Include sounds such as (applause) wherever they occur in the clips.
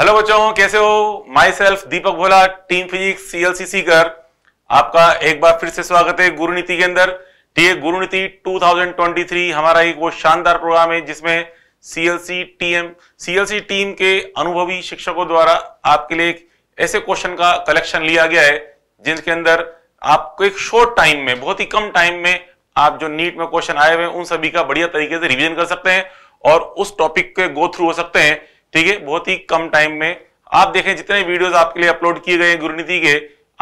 Hello बच्चों कैसे हो myself Deepak Bhola team physics CLC कर आपका एक बार फिर से स्वागत है गुरु नीति के अंदर टीए गुरु नीति 2023 हमारा एक वो शानदार प्रोग्राम है जिसमें सीएलसी टीएम सीएलसी टीम के अनुभवी शिक्षकों द्वारा आपके लिए एक ऐसे क्वेश्चन का कलेक्शन लिया गया है जिनके अंदर आपको एक शॉर्ट टाइम में बहुत ही कम टाइम में आप जो नीट में क्वेश्चन आए हुए उन सभी का बढ़िया तरीके से रिविजन कर सकते हैं और उस टॉपिक के गो थ्रू हो सकते हैं ठीक है बहुत ही कम टाइम में आप देखें जितने वीडियोस आपके लिए अपलोड किए गए हैं गुरुनीति के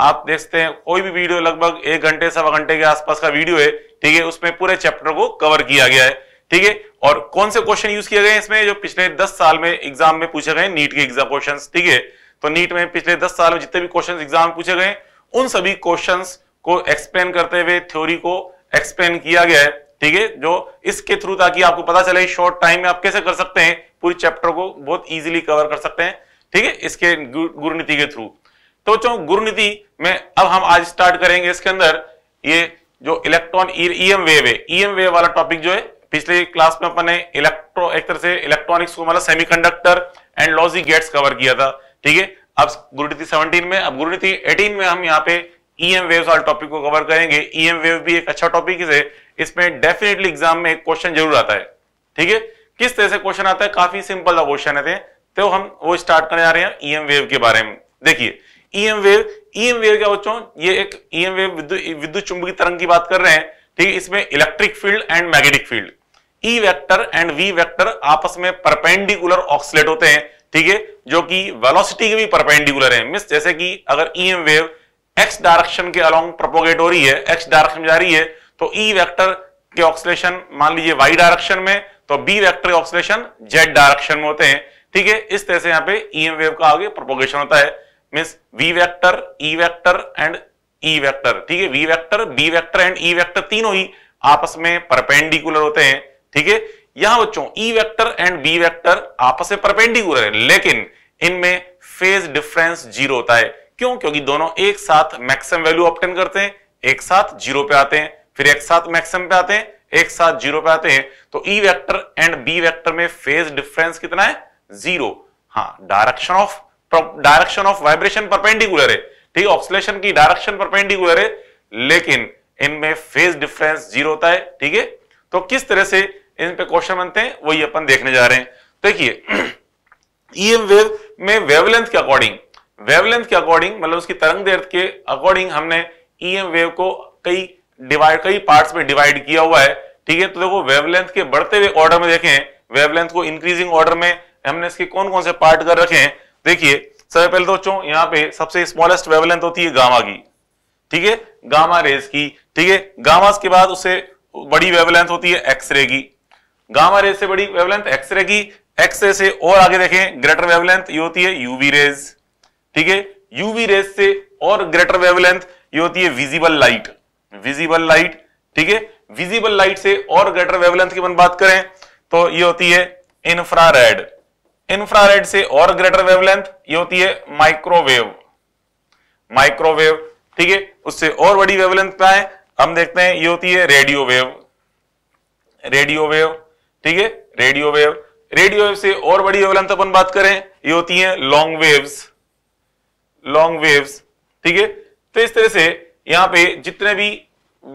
आप देखते हैं कोई भी वीडियो लगभग एक घंटे सवा घंटे के आसपास का वीडियो है ठीक है उसमें पूरे चैप्टर को कवर किया गया है ठीक है और कौन से क्वेश्चन यूज किए गए हैं इसमें जो पिछले दस साल में एग्जाम में पूछे गए नीट के एग्जाम क्वेश्चन ठीक है तो नीट में पिछले दस साल में जितने भी क्वेश्चन एग्जाम पूछे गए उन सभी क्वेश्चन को एक्सप्लेन करते हुए थ्योरी को एक्सप्लेन किया गया है ठीक है जो इसके थ्रू ताकि आपको पता चले शॉर्ट टाइम में आप कैसे कर सकते हैं पूरी चैप्टर को बहुत इजीली कवर कर सकते हैं ठीक है इसके नीति के थ्रू तो बच्चों नीति में अब हम आज स्टार्ट करेंगे इसके अंदर ये जो इलेक्ट्रॉन ईएम वेव है ईएम e वेव वाला टॉपिक जो है पिछले क्लास में अपने इलेक्ट्रो एक तरह से इलेक्ट्रॉनिक्स को मतलब conductor and logic gates cover किया था ठीक है अब गुरुनीति 17 में अब गुरुनीति 18 में हम यहाँ पे ईएम e वेव्स वाले टॉपिक को कवर करेंगे ईएम e वेव भी एक अच्छा टॉपिक है इसमें डेफिनेटली एग्जाम में एक क्वेश्चन जरूर आता है ठीक है किस तरह से क्वेश्चन आता है काफी सिंपल था क्वेश्चन है तो हम वो स्टार्ट करने जा रहे हैं ईएम e वेव के बारे में देखिए ईएम वेव ईएम वेव क्या बच्चों ये एक ईएम वेव विद्युत चुंबकीय तरंग की बात कर रहे हैं ठीक है इसमें electric field and magnetic field E vector and V vector आपस में परपेंडिकुलर ऑक्सीलेट होते हैं ठीक है जो कि वेलोसिटी के भी परपेंडिकुलर है मिस जैसे कि अगर ईएम वेव एक्स डायरेक्शन के अलोंग प्रोपोगेट हो रही है एक्स डायरेक्शन जा रही है तो ई e वेक्टर के ऑक्सीलेशन मान लीजिए वाई डायरेक्शन में तो बी वेक्टर के ऑक्सीलेशन जेड डायरेक्शन में होते हैं ठीक है इस तरह से यहाँ पे ई एम वेव का आगे प्रोपोगेशन होता है means V vector E vector and E vector ठीक है V vector B vector and E vector तीनों ही आपस में परपेंडिकुलर होते हैं ठीक है यहां बच्चों E vector and B vector आपस में परपेंडिकुलर है लेकिन इनमें फेज डिफरेंस जीरो होता है क्यों क्योंकि दोनों एक साथ मैक्सिमम वैल्यू ऑप्टेन करते हैं एक साथ जीरो पे आते हैं फिर एक साथ मैक्सिमम पे आते हैं एक साथ जीरो पे आते हैं तो E vector and B vector में फेज डिफरेंस कितना है जीरो हाँ direction of direction of vibration perpendicular है ठीक ऑक्सीलेशन की डायरेक्शन परपेंडिकुलर है लेकिन इनमें फेज डिफरेंस जीरो होता है ठीक है तो किस तरह से इन पे क्वेश्चन बनते हैं वही अपन देखने जा रहे हैं देखिए ईएम (clears throat) वेव e में वेवलेंथ के अकॉर्डिंग वेवलेंथ के अकॉर्डिंग मतलब उसकी तरंग दैर्घ्य के अकॉर्डिंग हमने ईएम e वेव को कई डिवाइड कई पार्ट्स में डिवाइड किया हुआ है ठीक है तो देखो वेवलेंथ के बढ़ते हुए ऑर्डर में देखें वेवलेंथ को इंक्रीजिंग ऑर्डर में हमने इसके कौन कौन से पार्ट कर रखे हैं देखिए सबसे पहले दोस्तों यहाँ पे सबसे स्मॉलेस्ट वेवलेंथ होती है गामा की ठीक है गामा रेज की ठीक है गामा के बाद उससे बड़ी वेवलेंथ होती है एक्सरे की गामा रेज से बड़ी वेवलेंथ एक्सरे की एक्सरे से और आगे देखें ग्रेटर वेवलेंथ ये होती है यूवी रेज ठीक है यूवी रेस से और ग्रेटर वेवलेंथ ये होती है विजिबल लाइट विजिबल लाइट ठीक है विजिबल लाइट से और ग्रेटर वेवलेंथ की बात करें तो ये होती है इंफ्रारेड इंफ्रारेड से और ग्रेटर वेवलेंथ ये होती है माइक्रोवेव माइक्रोवेव ठीक है उससे और बड़ी वेवलेंथ क्या है हम देखते हैं ये होती है रेडियो वेव रेडियो वेव ठीक है रेडियो वेव रेडियो वेव से और बड़ी वेवलेंथ अपन बात करें ये होती है लॉन्ग वेव्स लॉन्ग वेव्स ठीक है तो इस तरह से यहाँ पे जितने भी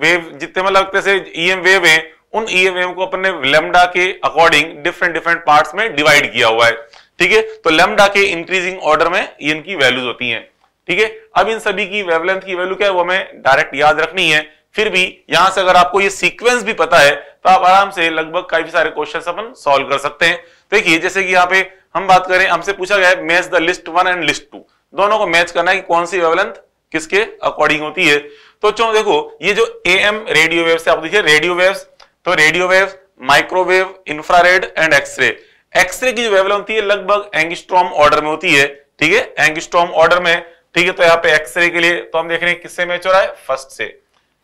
वेव जितने मतलब से ई एम वेव है उन ई एम वेव को अपने लेमडा के अकॉर्डिंग डिफरेंट डिफरेंट पार्ट में डिवाइड किया हुआ है ठीक है तो लेमडा के इंक्रीजिंग ऑर्डर में इनकी वैल्यूज होती है ठीक है अब इन सभी की वेवलेंथ की वैल्यू क्या है वो हमें डायरेक्ट याद रखनी है फिर भी यहां से अगर आपको ये सीक्वेंस भी पता है तो आप आराम से लगभग काफी सारे क्वेश्चन अपन सॉल्व कर सकते हैं देखिए जैसे कि यहाँ पे हम बात करें हमसे पूछा गया है match the list one and list two दोनों को मैच करना है कि कौन सी वेवलेंथ किसके अकॉर्डिंग होती है तो चलो देखो ये जो ए एम रेडियो से आप देखिए रेडियो वेव तो radio wave microwave infrared and X-ray X-ray की जो वेवलेंथ होती है लगभग एंगस्ट्रॉम ऑर्डर में होती है ठीक है एंगस्ट्रॉम ऑर्डर में ठीक है तो यहाँ पे एक्सरे के लिए तो हम देख रहे हैं किससे मैच हो रहा है फर्स्ट से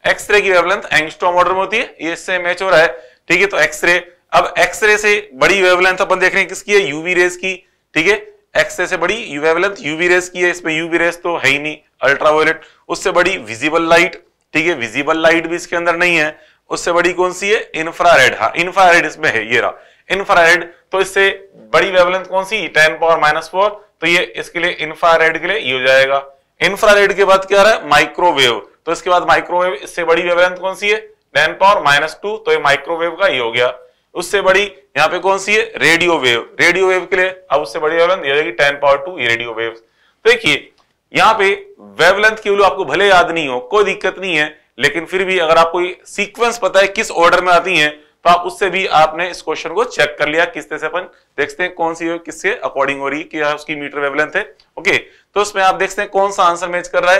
एक्सरे की वेवलेंथ एंगस्ट्रॉम ऑर्डर में होती है ये इससे मैच हो रहा है ठीक है तो एक्सरे अब एक्सरे से बड़ी वेवलेंथ अपन देख रहे हैं किसकी है यूवी रेज की ठीक है एक्सरे से बड़ी यूवेवलेंथ यूवी रेस की है इसमें यूवी रेस तो है ही नहीं अल्ट्रावायलेट उससे बड़ी विजिबल लाइट ठीक है विजिबल लाइट भी इसके अंदर नहीं है उससे बड़ी कौन सी है इंफ्रारेड हाँ इंफ्रारेड इसमें है ये रहा इंफ्रारेड तो इससे बड़ी वेवलेंथ कौन सी टेन पावर माइनस फोर तो ये इसके लिए इंफ्रारेड के लिए ये हो जाएगा इंफ्रारेड के बाद क्या रहा है माइक्रोवेव तो इसके बाद माइक्रोवेव इससे बड़ी वेवलेंथ कौन सी है टेन पावर माइनस टू तो ये माइक्रोवेव का ये हो गया उससे बड़ी यहाँ पे कौन सी है रेडियो वेव रेडियो वेव के लिए अब उससे बड़ी वेवलेंथ ये जाएगी ten power two radio wave तो देखिए यहाँ पे वेवलेंथ की वैल्यू आपको भले याद नहीं हो कोई दिक्कत नहीं है लेकिन फिर भी अगर आपको सीक्वेंस पता है किस ऑर्डर में आती है तो आप उससे भी आपने इस क्वेश्चन को चेक कर लिया किस तरह से अपन देखते हैं कौन सी किससे अकॉर्डिंग हो रही है क्या उसकी मीटर वेवलेंथ है ओके तो उसमें आप देखते हैं कौन सा आंसर मैच कर रहा है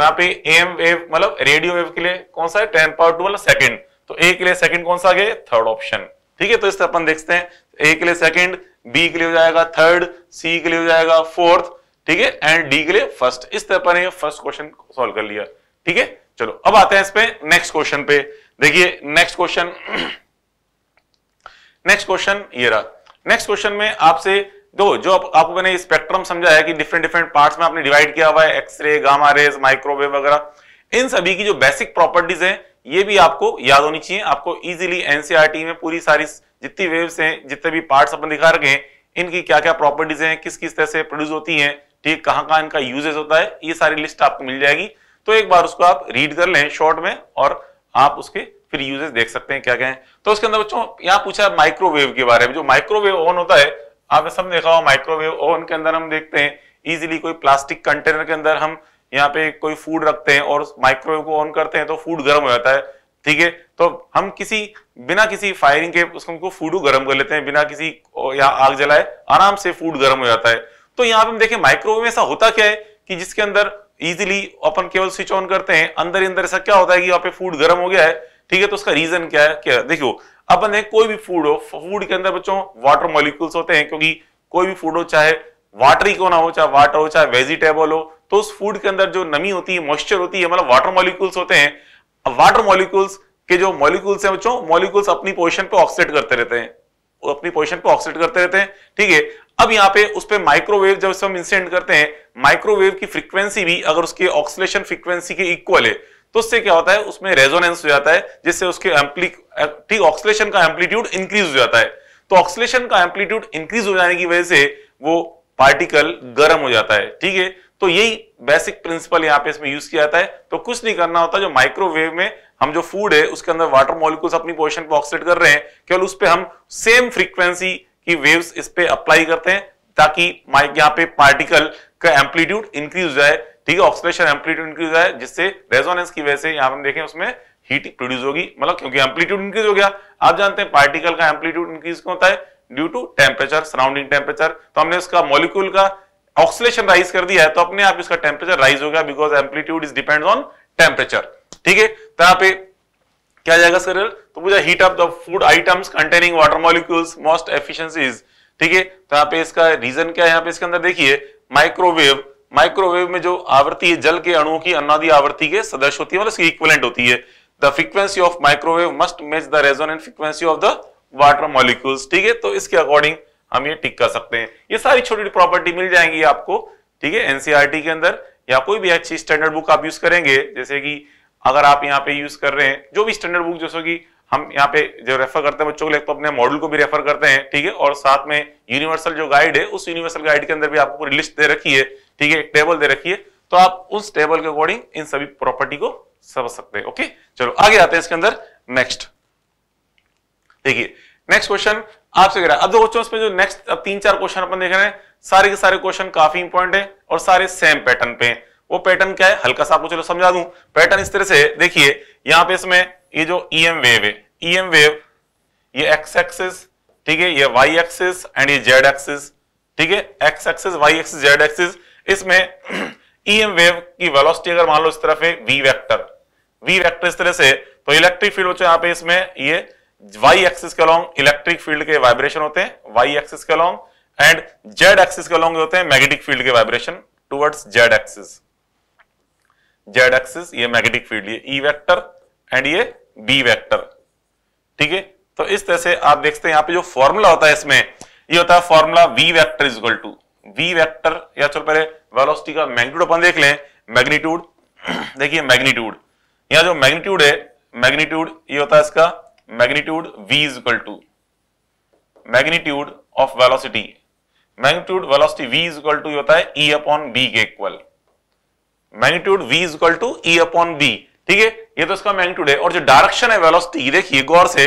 यहाँ पे एम वेव मतलब रेडियो वेव के लिए कौन सा है टेन पावर टू मतलब सेकंड तो ए के लिए सेकंड कौन सा आ गया थर्ड ऑप्शन ठीक है तो इस तरह अपन देखते हैं ए के लिए सेकंड बी के लिए हो जाएगा थर्ड सी के लिए हो जाएगा फोर्थ ठीक है एंड डी के लिए फर्स्ट इस तरह अपन फर्स्ट क्वेश्चन सॉल्व कर लिया ठीक है चलो अब आते हैं इस पे नेक्स्ट क्वेश्चन पे देखिए नेक्स्ट क्वेश्चन नेक्स्ट क्वेश्चन ये रहा नेक्स्ट क्वेश्चन में आपसे दो जो आप, आपको मैंने स्पेक्ट्रम समझाया कि डिफरेंट डिफरेंट पार्ट्स में आपने डिवाइड किया हुआ है एक्सरे गामा रेज माइक्रोवेव वगैरह इन सभी की जो बेसिक प्रॉपर्टीज है ये भी आपको याद होनी चाहिए आपको इजीली एनसीईआरटी e में पूरी सारी जितनी वेव्स हैं जितने भी पार्ट्स अपन दिखा रखे हैं इनकी क्या क्या प्रॉपर्टीज हैं किस किस तरह से प्रोड्यूस होती हैं ठीक कहाँ कहाँ इनका यूजेस होता है ये सारी लिस्ट आपको मिल जाएगी तो एक बार उसको आप रीड कर लें शॉर्ट में और आप उसके फिर यूजेस देख सकते हैं क्या क्या है तो उसके अंदर बच्चों यहाँ पूछा है माइक्रोवेव के बारे में जो माइक्रोवेव ऑन होता है आपने सब देखा हो माइक्रोवेव ओवन के अंदर हम देखते हैं इजीली कोई प्लास्टिक कंटेनर के अंदर हम यहाँ पे कोई फूड रखते हैं और माइक्रोवेव को ऑन करते हैं तो फूड गर्म हो जाता है ठीक है तो हम किसी बिना किसी फायरिंग के उसको फूड गर्म कर लेते हैं बिना किसी या आग जलाए आराम से फूड गर्म हो जाता है तो यहाँ पे हम देखें माइक्रोवेव में ऐसा होता क्या है कि जिसके अंदर इजिली अपन केवल स्विच ऑन करते हैं अंदर ही अंदर ऐसा क्या होता है कि यहाँ पे फूड गर्म हो गया है ठीक है तो उसका रीजन क्या है क्या देखियो अपन ने कोई भी फूड हो फूड के अंदर बच्चों वाटर मॉलिक्यूल्स होते हैं क्योंकि कोई भी फूड हो चाहे वाटर ही क्यों ना हो चाहे वाटर हो चाहे वेजिटेबल हो तो उस फूड के अंदर जो नमी होती है मॉइस्चर होती है मतलब वाटर मॉलिक्यूल्स होते हैं वाटर मॉलिक्यूल्स के जो मॉलिक्यूल्स हैं बच्चों मॉलिक्यूल्स अपनी पोजिशन पे ऑक्सीड करते रहते हैं अपनी पोजिशन पे ऑक्सीड करते रहते हैं ठीक है अब यहाँ पे उस पर माइक्रोवेव जब हम इंसिडेंट करते हैं माइक्रोवेव की फ्रीक्वेंसी भी अगर उसकी ऑक्सीडेशन फ्रीक्वेंसी के इक्वल है तो उससे क्या होता है उसमें रेजोनेंस हो जाता है जिससे उसके एम्पली ठीक ऑक्सीडेशन का एम्पलीट्यूड इंक्रीज हो जाता है तो ऑक्सीडेशन का एम्पलीट्यूड इंक्रीज हो जाने की वजह से वो पार्टिकल गर्म हो जाता है ठीक है तो यही बेसिक प्रिंसिपल यहाँ पे इसमें यूज किया जाता है तो कुछ नहीं करना होता जो माइक्रोवेव में हम जो फूड है उसके अंदर वाटर मॉलिक्यूल्स अपनी पोजिशन पर ऑक्सीडेट कर रहे हैं केवल उस पर हम सेम फ्रीक्वेंसी की वेव्स इस पे अप्लाई करते हैं ताकि यहाँ पे पार्टिकल का एम्पलीट्यूड इंक्रीज हो जाए ठीक है ऑक्सीडेशन एम्पलीट्यूड इंक्रीज हो जाए जिससे रेजोनेंस की वजह से यहाँ हम देखें उसमें हीट प्रोड्यूस होगी मतलब क्योंकि एम्पलीट्यूड इंक्रीज हो गया आप जानते हैं पार्टिकल का एम्पलीट्यूड इंक्रीज क्यों होता है due to temperature surrounding temperature तो हमने उसका मॉलिक्यूल का ऑक्सीलेशन राइज कर दिया है तो अपने आप इसका टेम्परेचर राइज होगा because amplitude is depend on temperature ठीक है तो यहाँ पे क्या जाएगा सर तो पूछा heat up the food items containing water molecules most efficiencies ठीक है तो यहाँ पे इसका रीजन क्या है यहाँ पे इसके अंदर देखिए माइक्रोवेव माइक्रोवेव में जो आवृत्ति है जल के अणुओं की अनादि आवृत्ति के सदस्य होती है मतलब इसकी इक्वलेंट होती है the frequency of microwave must match the resonant frequency of the water molecules ठीक है तो इसके अकॉर्डिंग हम ये टिक कर सकते हैं ये सारी छोटी छोटी प्रॉपर्टी मिल जाएंगी आपको ठीक है एनसीआरटी e के अंदर या कोई भी अच्छी स्टैंडर्ड बुक आप यूज करेंगे जैसे कि अगर आप यहाँ पे यूज कर रहे हैं जो भी स्टैंडर्ड बुक जैसे कि हम यहाँ पे जो रेफर करते हैं बच्चों को तो अपने मॉडल को भी रेफर करते हैं ठीक है और साथ में यूनिवर्सल जो गाइड है उस यूनिवर्सल गाइड के अंदर भी आपको पूरी लिस्ट दे रखी है ठीक है टेबल दे रखी है तो आप उस टेबल के अकॉर्डिंग इन सभी प्रॉपर्टी को समझ सकते हैं ओके चलो आगे आते हैं इसके अंदर नेक्स्ट देखिए नेक्स्ट क्वेश्चन आपसे कह रहा है अब दोस्तों इसमें जो नेक्स्ट अब तीन चार क्वेश्चन अपन देख रहे हैं सारे के सारे क्वेश्चन काफी इंपॉर्टेंट है और सारे सेम पैटर्न पे हैं वो पैटर्न क्या है हल्का सा आपको चलो समझा दूं पैटर्न इस तरह से देखिए यहां पे इसमें ये जो ई एम वेव है ई एम वेव ये एक्स एक्सिस ठीक है ये वाई एक्सिस एंड ये जेड एक्सिस ठीक है X axis Y axis Z axis इसमें ई एम वेव की वेलोसिटी अगर मान लो इस तरफ है वी वेक्टर वी वेक्टर इस तरह से तो इलेक्ट्रिक फील्ड जो यहां पे इसमें ये वाई एक्सिस के अलॉन्ग इलेक्ट्रिक फील्ड के वाइब्रेशन होते हैं वाई एक्सिस के अलॉन्ग एंड जेड एक्सिस के अलॉन्ग होते हैं मैग्नेटिक फील्ड के vibration towards Z axis Z axis ये मैग्नेटिक फील्ड ये ई e वेक्टर एंड ये बी वेक्टर ठीक है तो इस तरह से आप देखते हैं यहां पे जो फॉर्मूला होता है इसमें ये होता है formula V vector is equal to V vector या चलो पहले वेलोसिटी का मैग्नीट्यूड अपन देख लें मैग्नीट्यूड (clears throat) देखिए मैग्नीट्यूड यहां जो मैग्नीट्यूड है मैग्नीट्यूड ये होता है इसका magnitude v is equal to magnitude of velocity magnitude velocity v is equal to ये होता है e upon b के equal magnitude v is equal to e upon b ठीक है ये तो इसका मैग्नीट्यूड है और जो डायरेक्शन है वेलोसिटी देखिए गौर से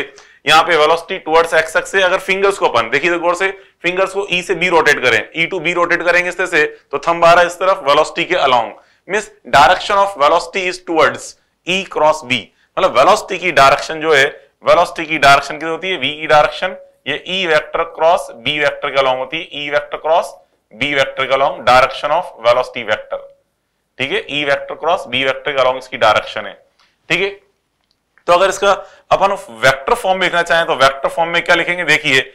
यहां पे वेलोसिटी टुवर्ड्स एक्स एक्स से अगर फिंगर्स को अपन देखिए तो गौर से फिंगर्स को ई e से बी रोटेट करें ई टू बी रोटेट करेंगे इस तरह से तो थंब आ रहा है इस तरफ वेलोसिटी के along means direction of velocity is towards E cross B मतलब वेलोसिटी की डायरेक्शन जो है वेलोसिटी की डायरेक्शन किधर होती है वी की डायरेक्शन ये E e vector cross B vector के अलोंग होती है E e vector cross B vector के along direction of velocity vector ठीक है E e vector cross B vector के अलोंग इसकी डायरेक्शन है ठीक है तो अगर इसका अपन वेक्टर फॉर्म में लिखना चाहें तो वेक्टर फॉर्म में क्या लिखेंगे देखिए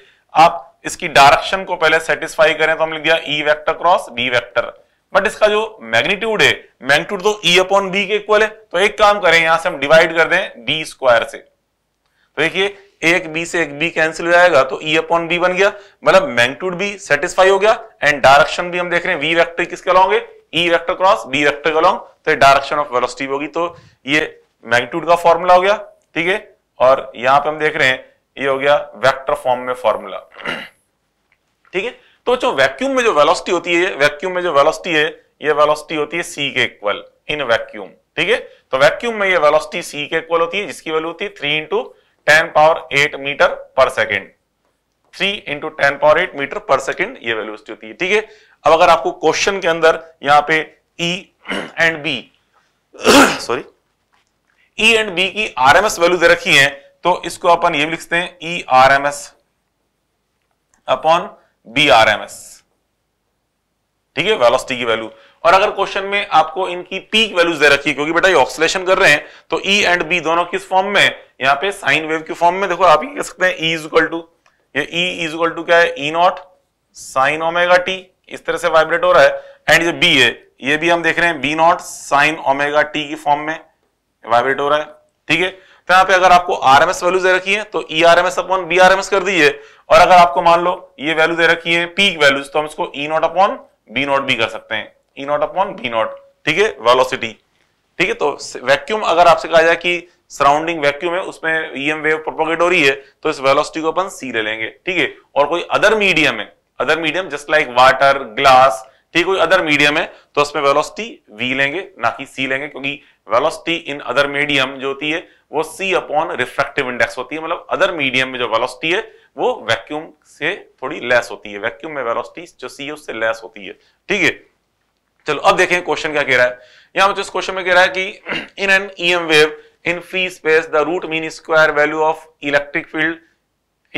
आप इसकी डायरेक्शन को पहले सेटिस्फाई करें तो हम लिख दिया E vector cross B vector but इसका जो मैग्नीट्यूड है मैग्नीट्यूड तो ई अपॉन बी के इक्वल है तो एक काम करें यहां से हम डिवाइड कर दें बी स्क्वायर से तो देखिए एक बी से एक बी कैंसिल हो जाएगा तो ई अपॉन बी बन गया मतलब मैंगटूड भी सेटिस्फाई हो गया एंड डायरेक्शन भी हम देख रहे हैं वी वैक्टर किसके along E vector cross B vector along तो डायरेक्शन ऑफ वेलोसिटी होगी तो ये मैग्नीट्यूड का फॉर्मूला हो गया ठीक है और यहां पे हम देख रहे हैं ये हो गया वेक्टर फॉर्म में फॉर्मूला (clears throat) ठीक है तो जो वैक्यूम में जो वेलोसिटी होती है वैक्यूम में जो वेलोसिटी है ये वेलोसिटी होती है सी के इक्वल इन वैक्यूम ठीक है तो वैक्यूम में ये वेलोसिटी सी के इक्वल होती है जिसकी वैल्यू होती है three into ten power eight meter per second three into ten power eight meter per second ये वैल्यू होती है ठीक है अब अगर आपको क्वेश्चन के अंदर यहां पे E and B sorry E and B की आरएमएस वैल्यू दे रखी है तो इसको अपन ये भी लिखते हैं E R M S upon B R M S ठीक है वेलोसिटी की वैल्यू और अगर क्वेश्चन में आपको इनकी पीक वैल्यूज दे रखी क्योंकि बेटा ये ऑक्सीलेशन कर रहे हैं तो ई एंड बी दोनों किस फॉर्म में यहाँ पे साइन वेव की फॉर्म में देखो आप ही कह सकते हैं ई इजल टू ये ई इज इक्वल टू क्या है E naught sine omega T इस तरह से वाइब्रेट हो रहा है एंड जो बी है ये भी हम देख रहे हैं B naught sine omega T की फॉर्म में वाइब्रेट हो रहा है ठीक है तो यहाँ पे अगर आपको आर एम एस वैल्यू दे रखी है तो E R M S upon B R M S कर दीजिए और अगर आपको मान लो ये वैल्यू दे रखी है पीक वैल्यूज तो हम इसको E naught upon B naught भी कर सकते हैं E naught upon B naught ठीक है वेलोसिटी ठीक है तो वैक्यूम अगर आपसे कहा जाए कि सराउंडिंग वैक्यूम है उसमें ईएम वेव प्रोपोगेट हो रही है तो इस वेलोसिटी को अपन सी ले लेंगे ठीक है और कोई अदर मीडियम है other medium just like water glass ठीक कोई अदर मीडियम है तो उसमें वेलोसिटी वी लेंगे ना कि सी लेंगे क्योंकि वेलोसिटी इन अदर मीडियम जो होती है वो सी अपॉन रिफ्रेक्टिव इंडेक्स होती है मतलब अदर मीडियम में जो वेलोसिटी है वो वैक्यूम से थोड़ी लेस होती है वैक्यूम में वेलोसिटी जो सी है उससे लेस होती है ठीक है चलो अब देखें क्वेश्चन क्या कह रहा है यहां मुझे इस क्वेश्चन में कह रहा है कि in an EM wave in free space the root mean square value of electric field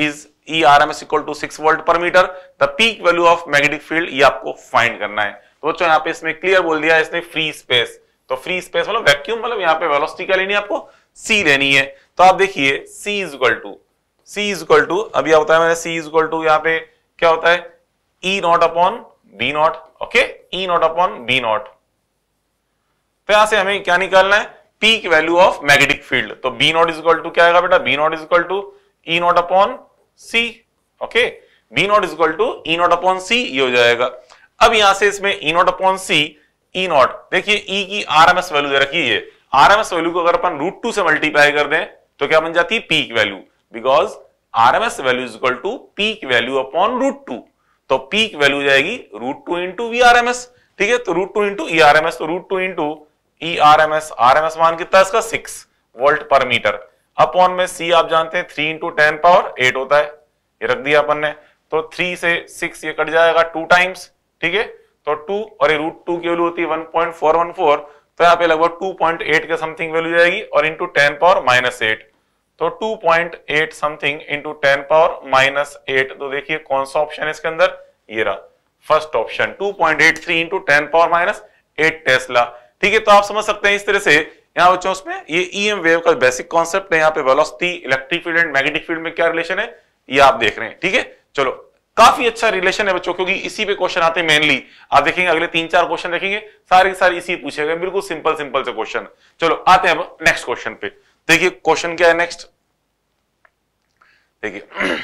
is E R M S equal to six volt per meter the peak value of magnetic field ये आपको find करना है तो बच्चों यहां पे इसमें clear बोल दिया इसने फ्री स्पेस तो फ्री स्पेस मतलब वैक्यूम मतलब यहां पे वेलोसिटी क्या लेनी है आपको सी लेनी है तो आप देखिए C is equal to C is equal to अभी बताया मैंने सी इज इक्वल टू यहाँ पे क्या होता है E naught upon b naught okay e naught upon b naught तो यहां से हमें क्या निकालना है peak value of magnetic field तो b naught is equal to क्या आएगा बेटा b naught is equal to e naught upon c okay b naught is equal to e naught upon c ये हो जाएगा अब यहां से इसमें e naught upon c e naught देखिए e की rms वैल्यू दे रखी है rms वैल्यू को अगर अपन √2 से मल्टीप्लाई कर दें तो क्या बन जाती है peak value because RMS value is equal to peak value upon root two तो पीक वैल्यू जाएगी root two into V R M S ठीक है तो root two into E R M S तो root two into E R M S R M S मान कितना इसका six volt per metre upon में C आप जानते हैं three into ten power eight होता है ये रख दिया अपन ने तो थ्री से सिक्स ये कट जाएगा टू टाइम्स ठीक है तो टू और ये रूट टू की वैल्यू होती है 1.414 तो यहाँ पे लगभग 2.8 के समथिंग वैल्यू जाएगी और into ten power minus eight तो 2.8 something into ten power minus eight तो देखिए कौन सा ऑप्शन है इसके अंदर ये रहा first option 2.83 point eight three into ten power minus eight tesla ठीक है तो आप समझ सकते हैं इस तरह से यहाँ बच्चों उसमें ये ईएम e वेव का बेसिक कॉन्सेप्ट है यहाँ पे velocity electric field and magnetic field में क्या रिलेशन है ये आप देख रहे हैं ठीक है चलो काफी अच्छा रिलेशन है बच्चों क्योंकि इसी पे क्वेश्चन आते हैं मेनली आप देखेंगे अगले तीन चार क्वेश्चन देखेंगे सारे सारे इसी पूछे गए बिल्कुल सिंपल सिंपल से क्वेश्चन चलो आते हैं अब नेक्स्ट क्वेश्चन पे देखिए क्वेश्चन क्या है नेक्स्ट देखिए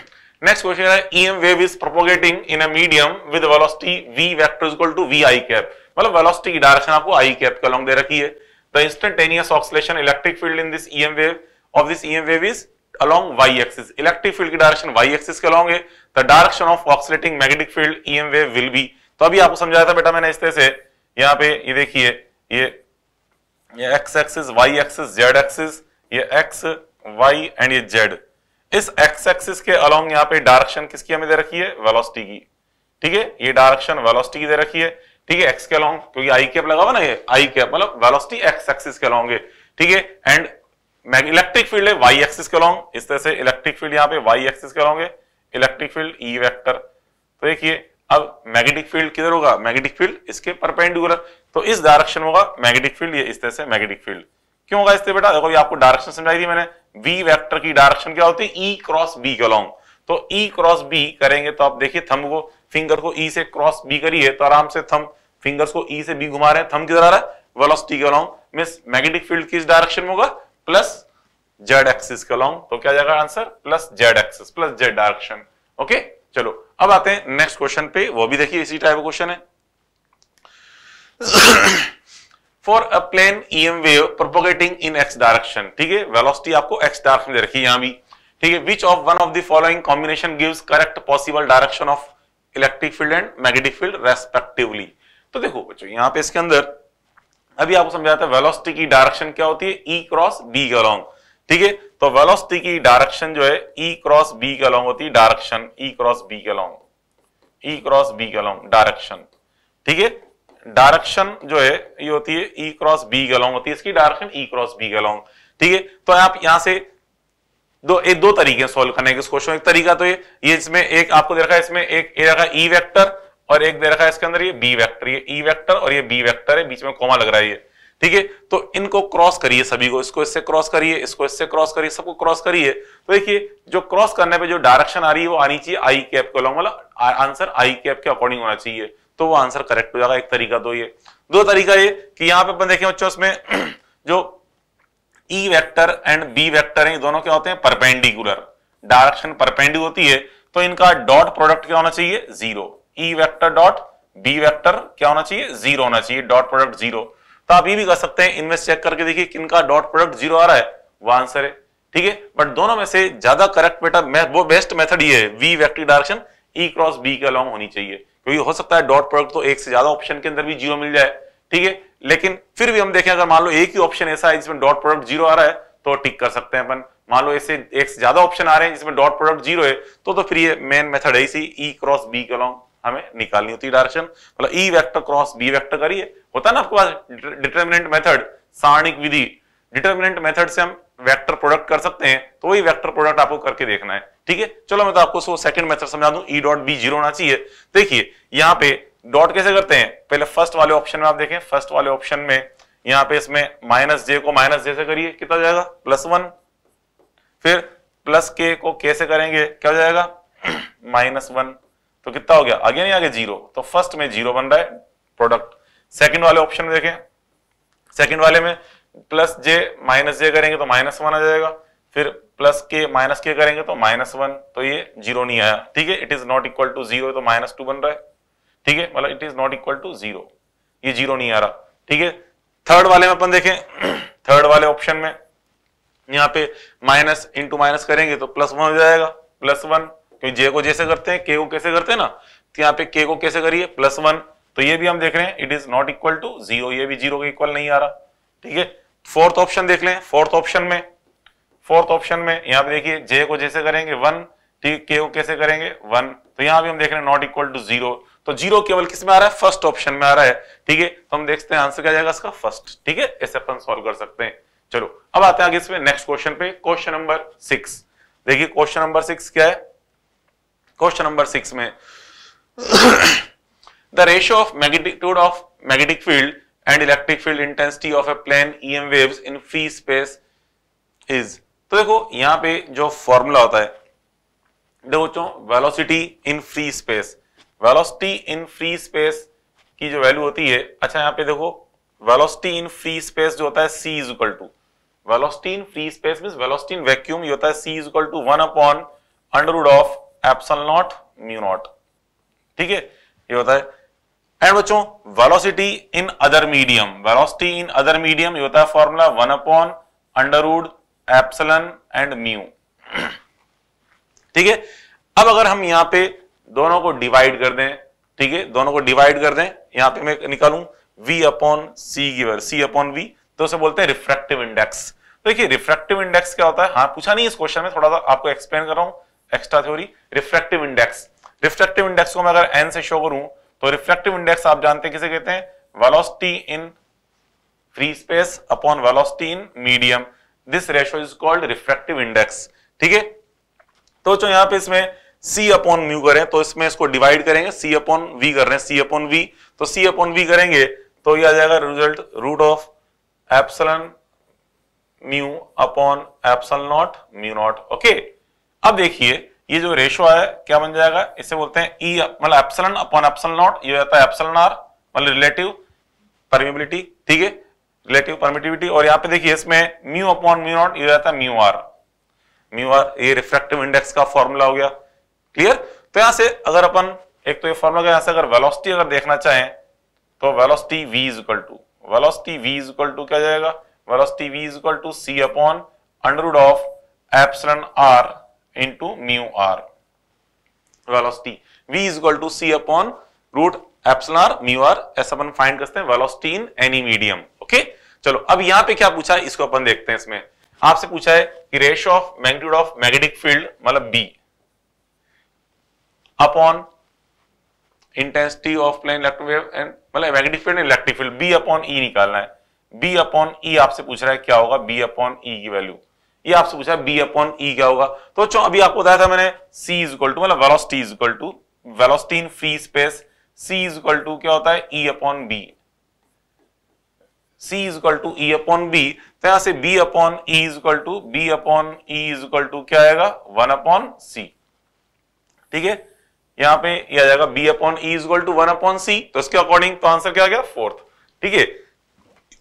नेक्स्ट (clears throat) क्वेश्चन है EM wave is propagating in a medium with velocity V vector is equal to V I cap मतलब वेलोसिटी की डायरेक्शन आपको आई कैप के अलोंग दे रखी है the instantaneous oscillation electric field in this EM wave of this EM wave is along Y axis electric field की direction Y axis के along है the direction of oscillating magnetic field EM wave will be तो अभी आपको समझाया था बेटा मैंने इस तरह से यहाँ पे ये देखिए ये X axis Y axis Z axis ये एक्स वाई एंड ये जेड इस एक्स एक्सिस के अलोंग यहां पे डायरेक्शन किसकी हमें दे रखी है वेलोसिटी की ठीक है ये डायरेक्शन वेलोसिटी की दे रखी है ठीक है एक्स के अलोंग क्योंकि आई कैप लगा हुआ ना ये आई कैप मतलब वेलोसिटी एक्स एक्सिस के अलोंग है ठीक है एंड इलेक्ट्रिक फील्ड है वाई एक्सिस के अलोंग इस तरह से इलेक्ट्रिक फील्ड यहां पे वाई एक्सिस के अलोंग है इलेक्ट्रिक फील्ड ई वेक्टर तो देखिए अब मैग्नेटिक फील्ड किधर होगा मैग्नेटिक फील्ड इसके परपेंडिकुलर तो इस डायरेक्शन होगा मैग्नेटिक फील्ड ये इस तरह से मैग्नेटिक फील्ड क्यों होगा इससे बेटा देखो आपको डायरेक्शन समझाई थी मैंने वी वैक्टर की डायरेक्शन क्या होती है ई क्रॉस बी के अलॉन्ग तो ई क्रॉस बी करेंगे तो आप देखिए थम को फिंगर को ई e से क्रॉस बी करिए तो आराम से थम फिंगर्स को ई e से बी घुमा रहे हैं थम किधर आ रहा है वेलोसिटी के अलोंग मीन्स मैग्नेटिक फील्ड किस डायरेक्शन में होगा प्लस जेड एक्सिस के अलोंग तो क्या जाएगा answer plus Z axis plus Z direction okay चलो अब आते हैं नेक्स्ट क्वेश्चन पे वो भी देखिए इसी टाइप का क्वेश्चन है for a plane E M wave propagating in X direction ठीक है वेलोसिटी आपको एक्स डायरेक्शन दे रखी है यहां भी ठीक है which of one of the following combination gives correct possible direction of electric field and magnetic field respectively तो देखो बच्चों यहां पे इसके अंदर अभी आपको समझाता है वेलोसिटी की डायरेक्शन क्या होती है ई क्रॉस बी के अलॉन्ग ठीक है तो वेलोसिटी की डायरेक्शन जो है ई क्रॉस बी के अलॉन्ग होती है डायरेक्शन ई क्रॉस बी के अलॉन्ग ई क्रॉस बी के अलॉन्ग डायरेक्शन ठीक है डायरेक्शन जो है ये होती है ई क्रॉस बी गलॉन्ग होती है इसकी डायरेक्शन ई क्रॉस बी गलॉन्ग ठीक है तो आप यहां से दो ये दो तरीके सोल्व करने के इस क्वेश्चन एक तरीका तो ये ये इसमें एक आपको दे रखा है इसमें एक ये रखा ई वेक्टर e और एक दे रखा है इसके अंदर ये बी वेक्टर ये ई e वेक्टर और ये बी वेक्टर है बीच में कोमा लग रहा है ये ठीक है तो इनको क्रॉस करिए सभी को इसको इससे क्रॉस करिए इसको इससे क्रॉस करिए सबको क्रॉस करिए तो देखिए जो क्रॉस करने पे जो डायरेक्शन आ रही है वो आनी चाहिए आई कैप के अलॉन्ग मतलब आंसर आई कैप के अकॉर्डिंग होना चाहिए तो वो आंसर करेक्ट हो जाएगा एक तरीका तो ये दो तरीका ये कि यहां पे अपन देखें बच्चों उसमें (clears throat) जो E e vector and B vector है दोनों क्या होते हैं परपेंडिकुलर डायरेक्शन परपेंडिकुलर होती है तो इनका डॉट प्रोडक्ट क्या होना चाहिए zero E e vector dot B vector क्या होना चाहिए जीरो होना चाहिए डॉट प्रोडक्ट जीरो तो आप ये भी कर सकते हैं इनमें चेक करके देखिए किनका डॉट प्रोडक्ट जीरो आ रहा है वो आंसर है ठीक है बट दोनों में से ज्यादा करेक्ट बेटा वो बेस्ट मेथड ये है V vector direction E cross B के अलॉन्ग होनी चाहिए क्योंकि हो सकता है डॉट प्रोडक्ट तो एक से ज्यादा ऑप्शन के अंदर भी जीरो मिल जाए ठीक है लेकिन फिर भी हम देखें अगर मान लो एक ही ऑप्शन ऐसा है जिसमें डॉट प्रोडक्ट जीरो आ रहा है तो टिक कर सकते हैं अपन मान लो ऐसे एक से ज्यादा ऑप्शन आ रहे हैं जिसमें डॉट प्रोडक्ट जीरो है तो तो फिर ये मेन मेथड है इसी ई क्रॉस बी के अलॉन्ग हमें निकालनी होती है डायरेक्शन मतलब E vector cross B vector करिए होता है ना आपके पास डिटर्मिनेंट मेथड सारणिक विधि डिटर्मिनेंट मेथड से हम वेक्टर प्रोडक्ट कर सकते हैं तो वही वेक्टर प्रोडक्ट आपको करके देखना है ठीक है चलो मैं तो आपको सेकंड मेथड समझा दूं ई डॉट बी जीरो होना चाहिए देखिए यहाँ पे डॉट कैसे करते हैं पहले फर्स्ट वाले ऑप्शन में आप देखें फर्स्ट वाले ऑप्शन में यहाँ पे इसमें माइनस जे को माइनस जे से करिए कितना जाएगा प्लस वन फिर प्लस के को कैसे करेंगे क्या हो जाएगा माइनस (clears throat) वन तो कितना हो गया आगे नहीं आगे जीरो तो फर्स्ट में जीरो बन रहा है प्रोडक्ट सेकंड वाले ऑप्शन में देखें सेकंड वाले में प्लस जे माइनस जे करेंगे तो माइनस वन आ जाएगा फिर प्लस के माइनस के करेंगे तो माइनस वन तो ये जीरो नहीं आया ठीक है it is not equal to zero तो माइनस टू बन रहा है ठीक है मतलब it is not equal to zero ये जीरो नहीं आ रहा ठीक है थर्ड वाले में अपन देखें थर्ड (clears throat) वाले ऑप्शन में यहाँ पे माइनस इंटू माइनस करेंगे तो प्लस वन हो जाएगा प्लस वन क्योंकि जे को जैसे करते हैं के को कैसे करते हैं ना तो यहाँ पे के को कैसे करिए प्लस वन तो ये भी हम देख रहे हैं it is not equal to zero ये भी जीरो के इक्वल नहीं आ रहा ठीक है फोर्थ ऑप्शन देख लें फोर्थ ऑप्शन में फोर्थ ऑप्शन में यहां पे देखिए जे को जैसे करेंगे वन ठीक के को कैसे करेंगे वन तो यहां भी हम देख रहे हैं नॉट इक्वल टू जीरो तो जीरो केवल किस में आ रहा है फर्स्ट ऑप्शन में आ रहा है ठीक है तो हम देखते हैं आंसर क्या जाएगा इसका फर्स्ट ठीक है ऐसे अपन सॉल्व कर सकते हैं चलो अब आते हैं आगे इसमें नेक्स्ट क्वेश्चन पे क्वेश्चन नंबर सिक्स देखिए क्वेश्चन नंबर सिक्स क्या है क्वेश्चन नंबर सिक्स में the ratio of magnitude of magnetic field and electric field intensity of a plane E M wave in free space is तो देखो यहां पे जो फॉर्मूला होता है देखो बच्चों velocity in free space velocity in free space की जो वैल्यू होती है अच्छा यहां पे देखो वेलोसिटी इन फ्री स्पेस जो होता है C is equal to velocity in free space mean velocity in vacuum ये होता है C is equal to one upon under root of epsilon naught mu naught ठीक है ये होता है एंड बच्चों velocity in other medium velocity in other medium ये होता है formula one upon under root epsilon and mu ठीक है अब अगर हम यहां पे दोनों को डिवाइड कर दें ठीक है दोनों को डिवाइड कर दें यहां पे मैं निकालू v अपॉन सी गिवर सी अपॉन वी तो उसे बोलते हैं रिफ्रेक्टिव इंडेक्स तो देखिए रिफ्रेक्टिव इंडेक्स क्या होता है हाँ पूछा नहीं इस क्वेश्चन में थोड़ा सा आपको एक्सप्लेन कर रहा हूं extra theory refractive index refractive index को मैं अगर एन से शो करूं तो रिफ्लेक्टिव इंडेक्स आप जानते किसे कहते हैं velocity in free space upon velocity in medium this ratio is called reflective index ठीक है तो जो यहां पे इसमें सी अपॉन म्यू करें तो इसमें इसको डिवाइड करेंगे सी अपॉन वी कर रहे हैं सी अपॉन वी तो सी अपॉन वी करेंगे तो ये आ जाएगा result root of epsilon mu upon epsilon naught mu naught okay अब देखिए ये जो रेशो है क्या बन जाएगा इसे बोलते हैं ई e, मतलब रिलेटिव मतलब परमिबिलिटी ठीक है रिलेटिव परमिटिविटी और यहां पे देखिए इसमें म्यू अपॉन म्यू नॉट ये रहता है म्यू आर म्यू आर ये रिफ्रैक्टिव इंडेक्स का फॉर्मूला हो गया क्लियर तो यहां से अगर अपन एक तो ये फॉर्मूला यहां से अगर वेलोसिटी अगर देखना चाहें तो velocity v is equal to velocity v is equal to क्या जाएगा velocity v is equal to c upon under root of epsilon r into mu r velocity v is equal to c upon root epsilon r mu R ऐसा अपन find करते हैं velocity in any medium okay चलो अब यहाँ पे क्या पूछा है इसको अपन देखते हैं इसमें आपसे पूछा है कि ratio of magnitude of magnetic field मतलब B upon intensity of plane electro wave and मतलब magnetic field electric field B upon E निकालना है बी अपॉन ई आपसे पूछ रहा है क्या होगा बी अपॉन ई की वैल्यू ये आपसे पूछा बी अपॉन ई क्या होगा तो बच्चों अभी आपको बताया था मैंने सी इज इक्वल टू मतलब velocity is equal to velocity in free space C is equal to क्या होता है E upon B C is equal to E upon B तो यहां से B upon E is equal to B upon E is equal to क्या आएगा one upon सी ठीक है यहां पे ये यह आ जाएगा B upon E is equal to one upon C तो इसके अकॉर्डिंग तो आंसर क्या आ गया फोर्थ ठीक है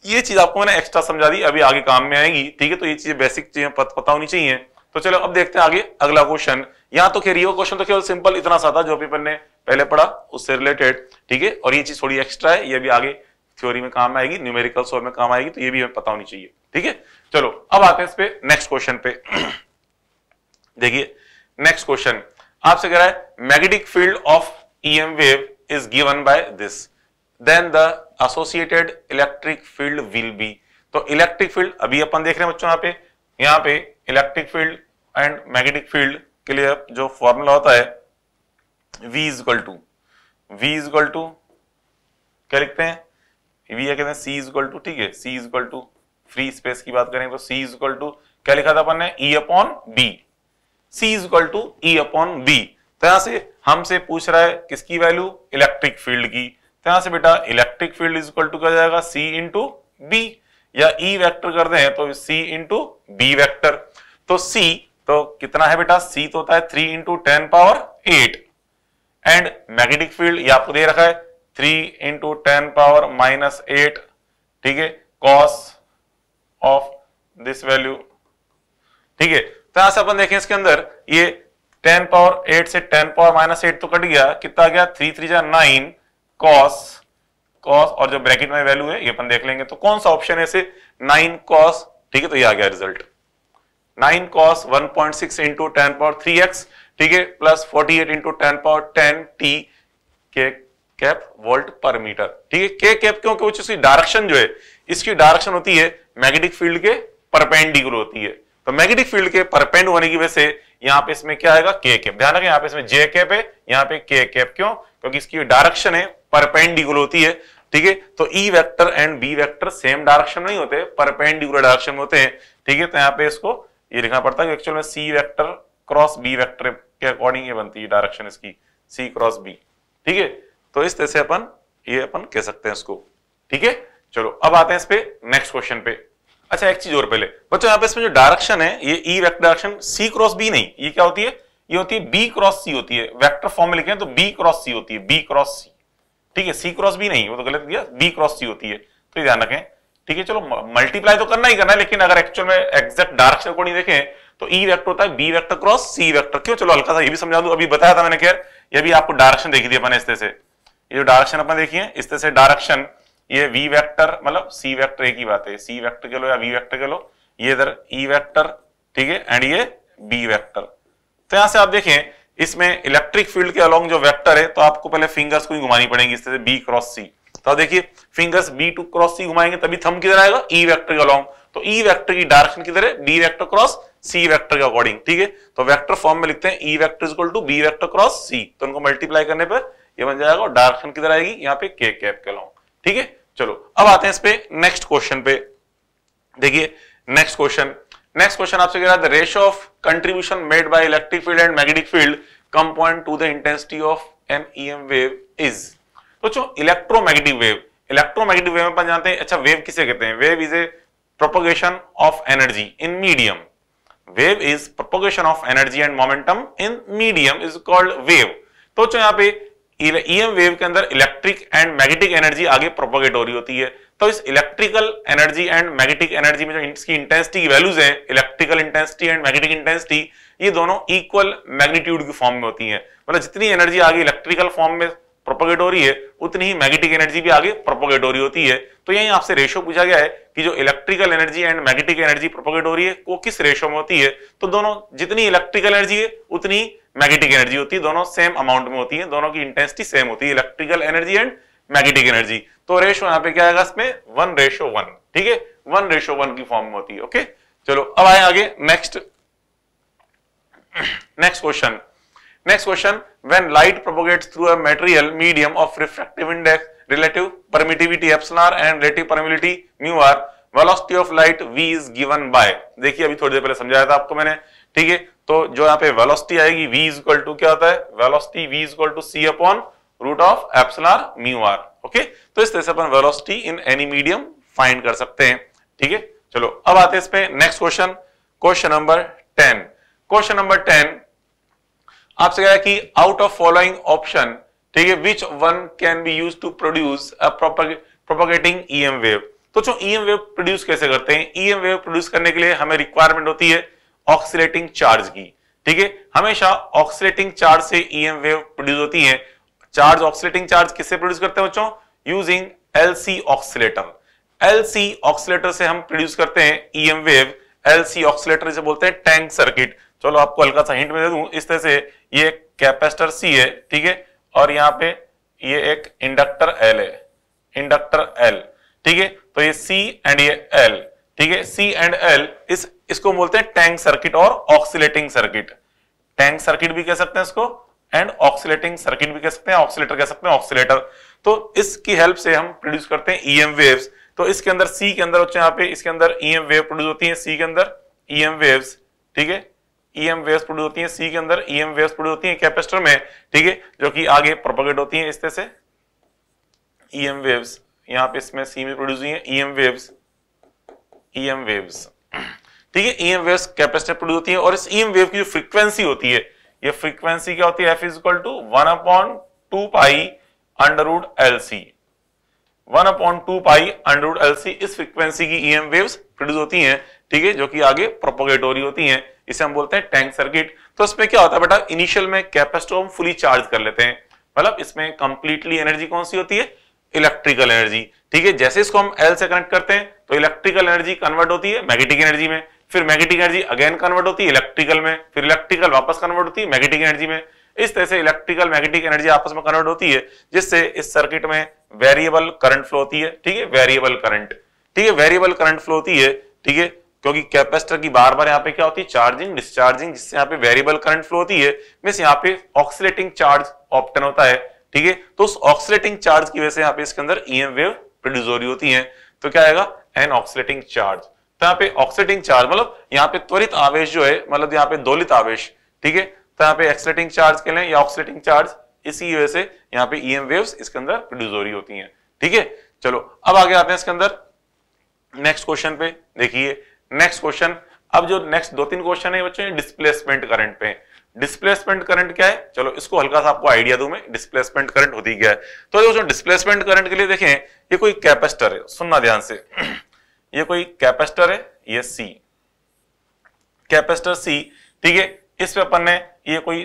ये चीज आपको मैंने एक्स्ट्रा समझा दी अभी आगे काम में आएगी ठीक है तो ये चीजें बेसिक चीजें पता होनी चाहिए तो चलो अब देखते हैं आगे अगला क्वेश्चन यहाँ तो खेल ये क्वेश्चन तो केवल सिंपल इतना सा था जो अभी ने पहले पढ़ा उससे रिलेटेड ठीक है और ये चीज थोड़ी एक्स्ट्रा है ये भी आगे थ्योरी में काम आएगी न्यूमेरिकल सॉल्व में काम आएगी तो ये भी हमें पता होनी चाहिए ठीक है चलो अब आते हैं इस पे नेक्स्ट क्वेश्चन पे (clears throat) देखिए नेक्स्ट क्वेश्चन आपसे कह रहा है magnetic field of EM wave is given by this then the associated electric field will be तो इलेक्ट्रिक फील्ड अभी अपन देख रहे हैं बच्चों यहाँ पे यहाँ पे electric field and magnetic field के लिए जो फॉर्मूला होता है V is equal to V is equal to क्या लिखते हैं V कहते हैं C इज इक्वल टू ठीक है C is equal to free space की बात करें तो C इज इक्वल टू क्या लिखा था अपन ने E upon B C is equal to E upon B तो यहां से हमसे पूछ रहा है किसकी वैल्यू इलेक्ट्रिक फील्ड की तो यहां से बेटा electric field is equal to क्या जाएगा सी इंटू बी या ई e कर दें तो सी इंटू बी वैक्टर तो सी तो कितना है बेटा सी तो होता है three into ten power eight and magnetic field ये आपको दे रखा है three into ten power minus eight ठीक है कॉस ऑफ दिस वैल्यू ठीक है तो यहां से अपन देखें इसके अंदर ये टेन पावर एट से टेन पावर माइनस एट तो कट गया कितना गया थ्री थ्री जा नाइन कॉस कॉस और जो ब्रैकेट में वैल्यू है ये अपन देख लेंगे तो कौन सा ऑप्शन है इसे नाइन कॉस ठीक है तो ये आ गया result nine cos one point six into ten power three X ठीक है plus forty eight into ten power ten T K cap volt per metre ठीक है के कैप क्यों क्योंकि उसकी डायरेक्शन जो है इसकी डायरेक्शन होती है मैग्नेटिक फील्ड के परपेंडिकुलर होती है तो मैग्नेटिक फील्ड के परपेंड होने की वजह से यहाँ पे इसमें क्या आएगा के कैप ध्यान रखें यहाँ पे इसमें जे कैप है यहाँ पे के कैप क्यों क्योंकि इसकी डायरेक्शन है परपेंडिकुलर होती है ठीक है तो E vector and B vector same direction नहीं होते परपेंडिकुलर डायरेक्शन होते हैं ठीक है तो यहाँ पे इसको ये लिखना पड़ता है एक्चुअल में C vector cross B vector के अकॉर्डिंग ये बनती है डायरेक्शन इसकी सी क्रॉस बी ठीक है तो इस तरह से अपन ये अपन कह सकते हैं इसको ठीक है चलो अब आते हैं इस पे नेक्स्ट क्वेश्चन पे अच्छा एक चीज और पहले बच्चों यहाँ पे इसमें जो डायरेक्शन है ये E e vector direction C cross B नहीं ये क्या होती है ये होती है बी क्रॉस सी होती है वेक्टर फॉर्म में लिखे तो बी क्रॉस सी होती है बी क्रॉस सी ठीक है सी क्रॉस बी नहीं वो तो गलत दिया बी क्रॉस सी होती है तो ये ध्यान रखें ठीक है चलो मल्टीप्लाई तो करना ही करना है लेकिन अगर एक्चुअल में एग्जैक्ट डायरेक्शन को नहीं देखें तो ई e वेक्टर होता है B vector cross C vector क्यों चलो हल्का सा ये भी समझा दू अभी बताया था मैंने खेर ये भी आपको डायरेक्शन देखी थी अपने इस तरह से ये जो डायरेक्शन अपने देखिए इस तरह से डायरेक्शन ये वी वैक्टर मतलब सी वैक्टर एक ही बात है सी वैक्टर के लो या वी वैक्टर के लो ये इधर ई e वैक्टर ठीक है एंड ये बी वैक्टर तो यहां से आप देखें इसमें इलेक्ट्रिक फील्ड के अलोंग जो वेक्टर है तो आपको पहले फिंगर्स को ही घुमानी पड़ेगी इस तरह से बी क्रॉस सी तो देखिए fingers B to cross C घुमाएंगे तभी थम किधर आएगा ई e वेक्टर के अलॉन्ग तो ई e वेक्टर की डायरेक्शन किधर है B vector cross C vector के अकॉर्डिंग ठीक है तो वैक्टर फॉर्म में लिखते हैं E vector is to B vector cross C तो उनको मल्टीप्लाई करने पर यह बन जाएगा डायरेक्शन किधर आएगी यहाँ पे के कैप के अलॉन्ग ठीक है चलो अब आते हैं इस पे नेक्स्ट क्वेश्चन पे देखिए नेक्स्ट क्वेश्चन नेक्स्ट क्वेश्चन आपसे कह रहा है ratio of contribution made by electric field and magnetic field come point to the intensity of an EM wave is सोचो इलेक्ट्रोमैग्नेटिक वेव इलेक्ट्रोमैग्नेटिक वेव अपन जानते हैं अच्छा वेव किसे कहते हैं wave is a propagation of energy in medium wave is propagation of energy and momentum in medium is called wave तो यहाँ पे ईएम e वेव e के अंदर इलेक्ट्रिक एंड मैग्नेटिक एनर्जी आगे प्रोपोगेट हो रही होती है तो इस electrical energy and magnetic energy में जो इसकी इंटेंसिटी की वैल्यूज हैं electrical intensity and magnetic intensity ये दोनों इक्वल मैग्नीट्यूड की फॉर्म में होती है मतलब जितनी एनर्जी आगे इलेक्ट्रिकल फॉर्म में प्रोपोगेट हो रही है उतनी ही मैग्नेटिक एनर्जी भी आगे प्रोपोगेट हो रही होती है तो यही आपसे रेशो पूछा गया है कि जो electrical energy and magnetic energy propagate हो रही है वो किस रेशो में होती है तो दोनों जितनी इलेक्ट्रिकल एनर्जी है उतनी मैग्नेटिक एनर्जी होती है दोनों सेम अमाउंट में होती है दोनों की इंटेंसिटी सेम होती है electrical energy and magnetic energy तो रेशो यहाँ पे क्या आएगा इसमें वन रेशो वन ठीक है वन रेशो वन की फॉर्म में होती है ओके चलो अब आए आगे next next question next question when light propagates through a material medium of refractive index relative permittivity epsilon and relative permeability mu R velocity of light V is given by देखिए अभी थोड़ी देर पहले समझाया था आपको मैंने ठीक है तो जो यहाँ पे वेलोसिटी आएगी v इज इक्वल टू क्या होता है velocity v is equal to C upon root of epsilon mu R okay तो इस तरह से अपन velocity in any medium find कर सकते हैं ठीक है चलो अब आते हैं इस पे next question question number ten question number ten आपसे कहा कि आउट ऑफ फॉलोइंग ऑप्शन ठीक है which one can be use to produce propagating E M wave तो जो ई एम वेव प्रोड्यूस कैसे करते हैं ई एम वेव प्रोड्यूस करने के लिए हमें रिक्वायरमेंट होती है ऑक्सीटिंग चार्ज की ठीक है हमेशा ऑक्सीटिंग चार्ज से ईएम वेव प्रोड्यूस होती है चार्ज ऑक्सीटिंग चार्ज किससे प्रोड्यूस करते हैं बच्चों using LC oscillator LC oscillator से हम प्रोड्यूस करते हैं ईएम वेव एलसी ऑक्सीटर से बोलते हैं टैंक सर्किट चलो आपको हल्का सा हिंट में दे दू इस तरह से ये कैपेसिटर सी है ठीक है और यहाँ पे ये एक इंडक्टर एल है इंडक्टर एल ठीक है तो ये सी एंड ये एल ठीक है सी एंड एल इस इसको बोलते हैं टैंक सर्किट और ऑक्सीटिंग सर्किट टैंक सर्किट भी कह सकते हैं इसको एंड ऑक्सीटिंग सर्किट भी कह सकते हैं ऑक्सीटर कह सकते हैं ऑक्सीटर तो इसकी हेल्प से हम प्रोड्यूस करते हैं ईएम e वेव्स तो इसके अंदर सी के अंदर यहां पे इसके अंदर ईएम वेव प्रोड्यूस होती है सी के अंदर ईएम e वेव्स ठीक है ईएम वेव्स प्रोड्यूस होती है सी के अंदर ईएम वेव्स प्रोड्यूस होती है में ठीक है जो कि आगे प्रोपोगेट होती है इस तरह से ईएम e वेव्स पे इसमें सी में प्रोड्यूस हुई है ईएम वेव्स ईएम वेव्स ठीक है ईएम वेव्स कैपेसिटर प्रोड्यूस होती है और इस ईएम वेव की जो फ्रीक्वेंसी होती है ये फ्रीक्वेंसी क्या होती है F is equal to one upon two pi under root L C one upon two pi under root L C इस फ्रीक्वेंसी की ईएम वेव्स प्रोड्यूस होती हैं ठीक है जो कि आगे प्रोपोगेट हो रही होती है इसे हम बोलते हैं टैंक सर्किट तो इसमें क्या होता है बेटा इनिशियल में कैपेसिटर हम फुली चार्ज कर लेते हैं मतलब इसमें कंप्लीटली एनर्जी कौन सी होती है इलेक्ट्रिकल एनर्जी ठीक है जैसे इसको हम एल से कनेक्ट करते हैं तो इलेक्ट्रिकल एनर्जी कन्वर्ट होती है मैग्नेटिक एनर्जी में फिर मैग्नेटिक एनर्जी अगेन कन्वर्ट होती है इलेक्ट्रिकल में फिर इलेक्ट्रिकल वापस कन्वर्ट होती है मैग्नेटिक एनर्जी में इस तरह से इलेक्ट्रिकल मैग्नेटिक एनर्जी आपस में कन्वर्ट होती है जिससे इस सर्किट में वेरिएबल करंट फ्लो होती है ठीक है वेरिएबल करंट ठीक है वेरिएबल करंट फ्लो होती है ठीक है क्योंकि कैपेसिटर की बार बार यहाँ पे क्या होती है चार्जिंग डिस्चार्जिंग जिससे यहाँ पे वेरिएबल करंट फ्लो होती है मीन यहाँ पे ऑक्सीटिंग चार्ज ऑप्टन होता है ठीक है तो उस ऑक्सीटिंग चार्ज की वजह से यहाँ पे इसके अंदर ई वेव प्रोड्यूस हो रही होती है तो क्या आएगा एन ऑक्सीटिंग चार्ज तो यहाँ पे ऑक्सीडिंग चार्ज मतलब यहाँ पे त्वरित आवेश जो है मतलब यहाँ पे दोलित आवेश ठीक है तो यहाँ पे एक्सलेटिंग चार्ज के लिए या ऑक्सीडिंग चार्ज इसी वजह से यहाँ पे ई एम वेव्स इसके अंदर प्रोड्यूस हो रही होती हैं ठीक है चलो अब आगे आते हैं इसके अंदर नेक्स्ट क्वेश्चन पे देखिए नेक्स्ट क्वेश्चन अब जो नेक्स्ट दो तीन क्वेश्चन है बच्चों डिस्प्लेसमेंट करंट पे डिस्प्लेसमेंट करंट क्या है चलो इसको हल्का सा आपको आइडिया दू मैं डिस्प्लेसमेंट करंट होती क्या है तो दोस्तों डिस्प्लेसमेंट करंट के लिए देखें ये कोई कैपेसिटर है सुनना ध्यान से ये कोई कैपेसिटर है ये सी कैपेसिटर सी ठीक है इस पे अपन ने ये कोई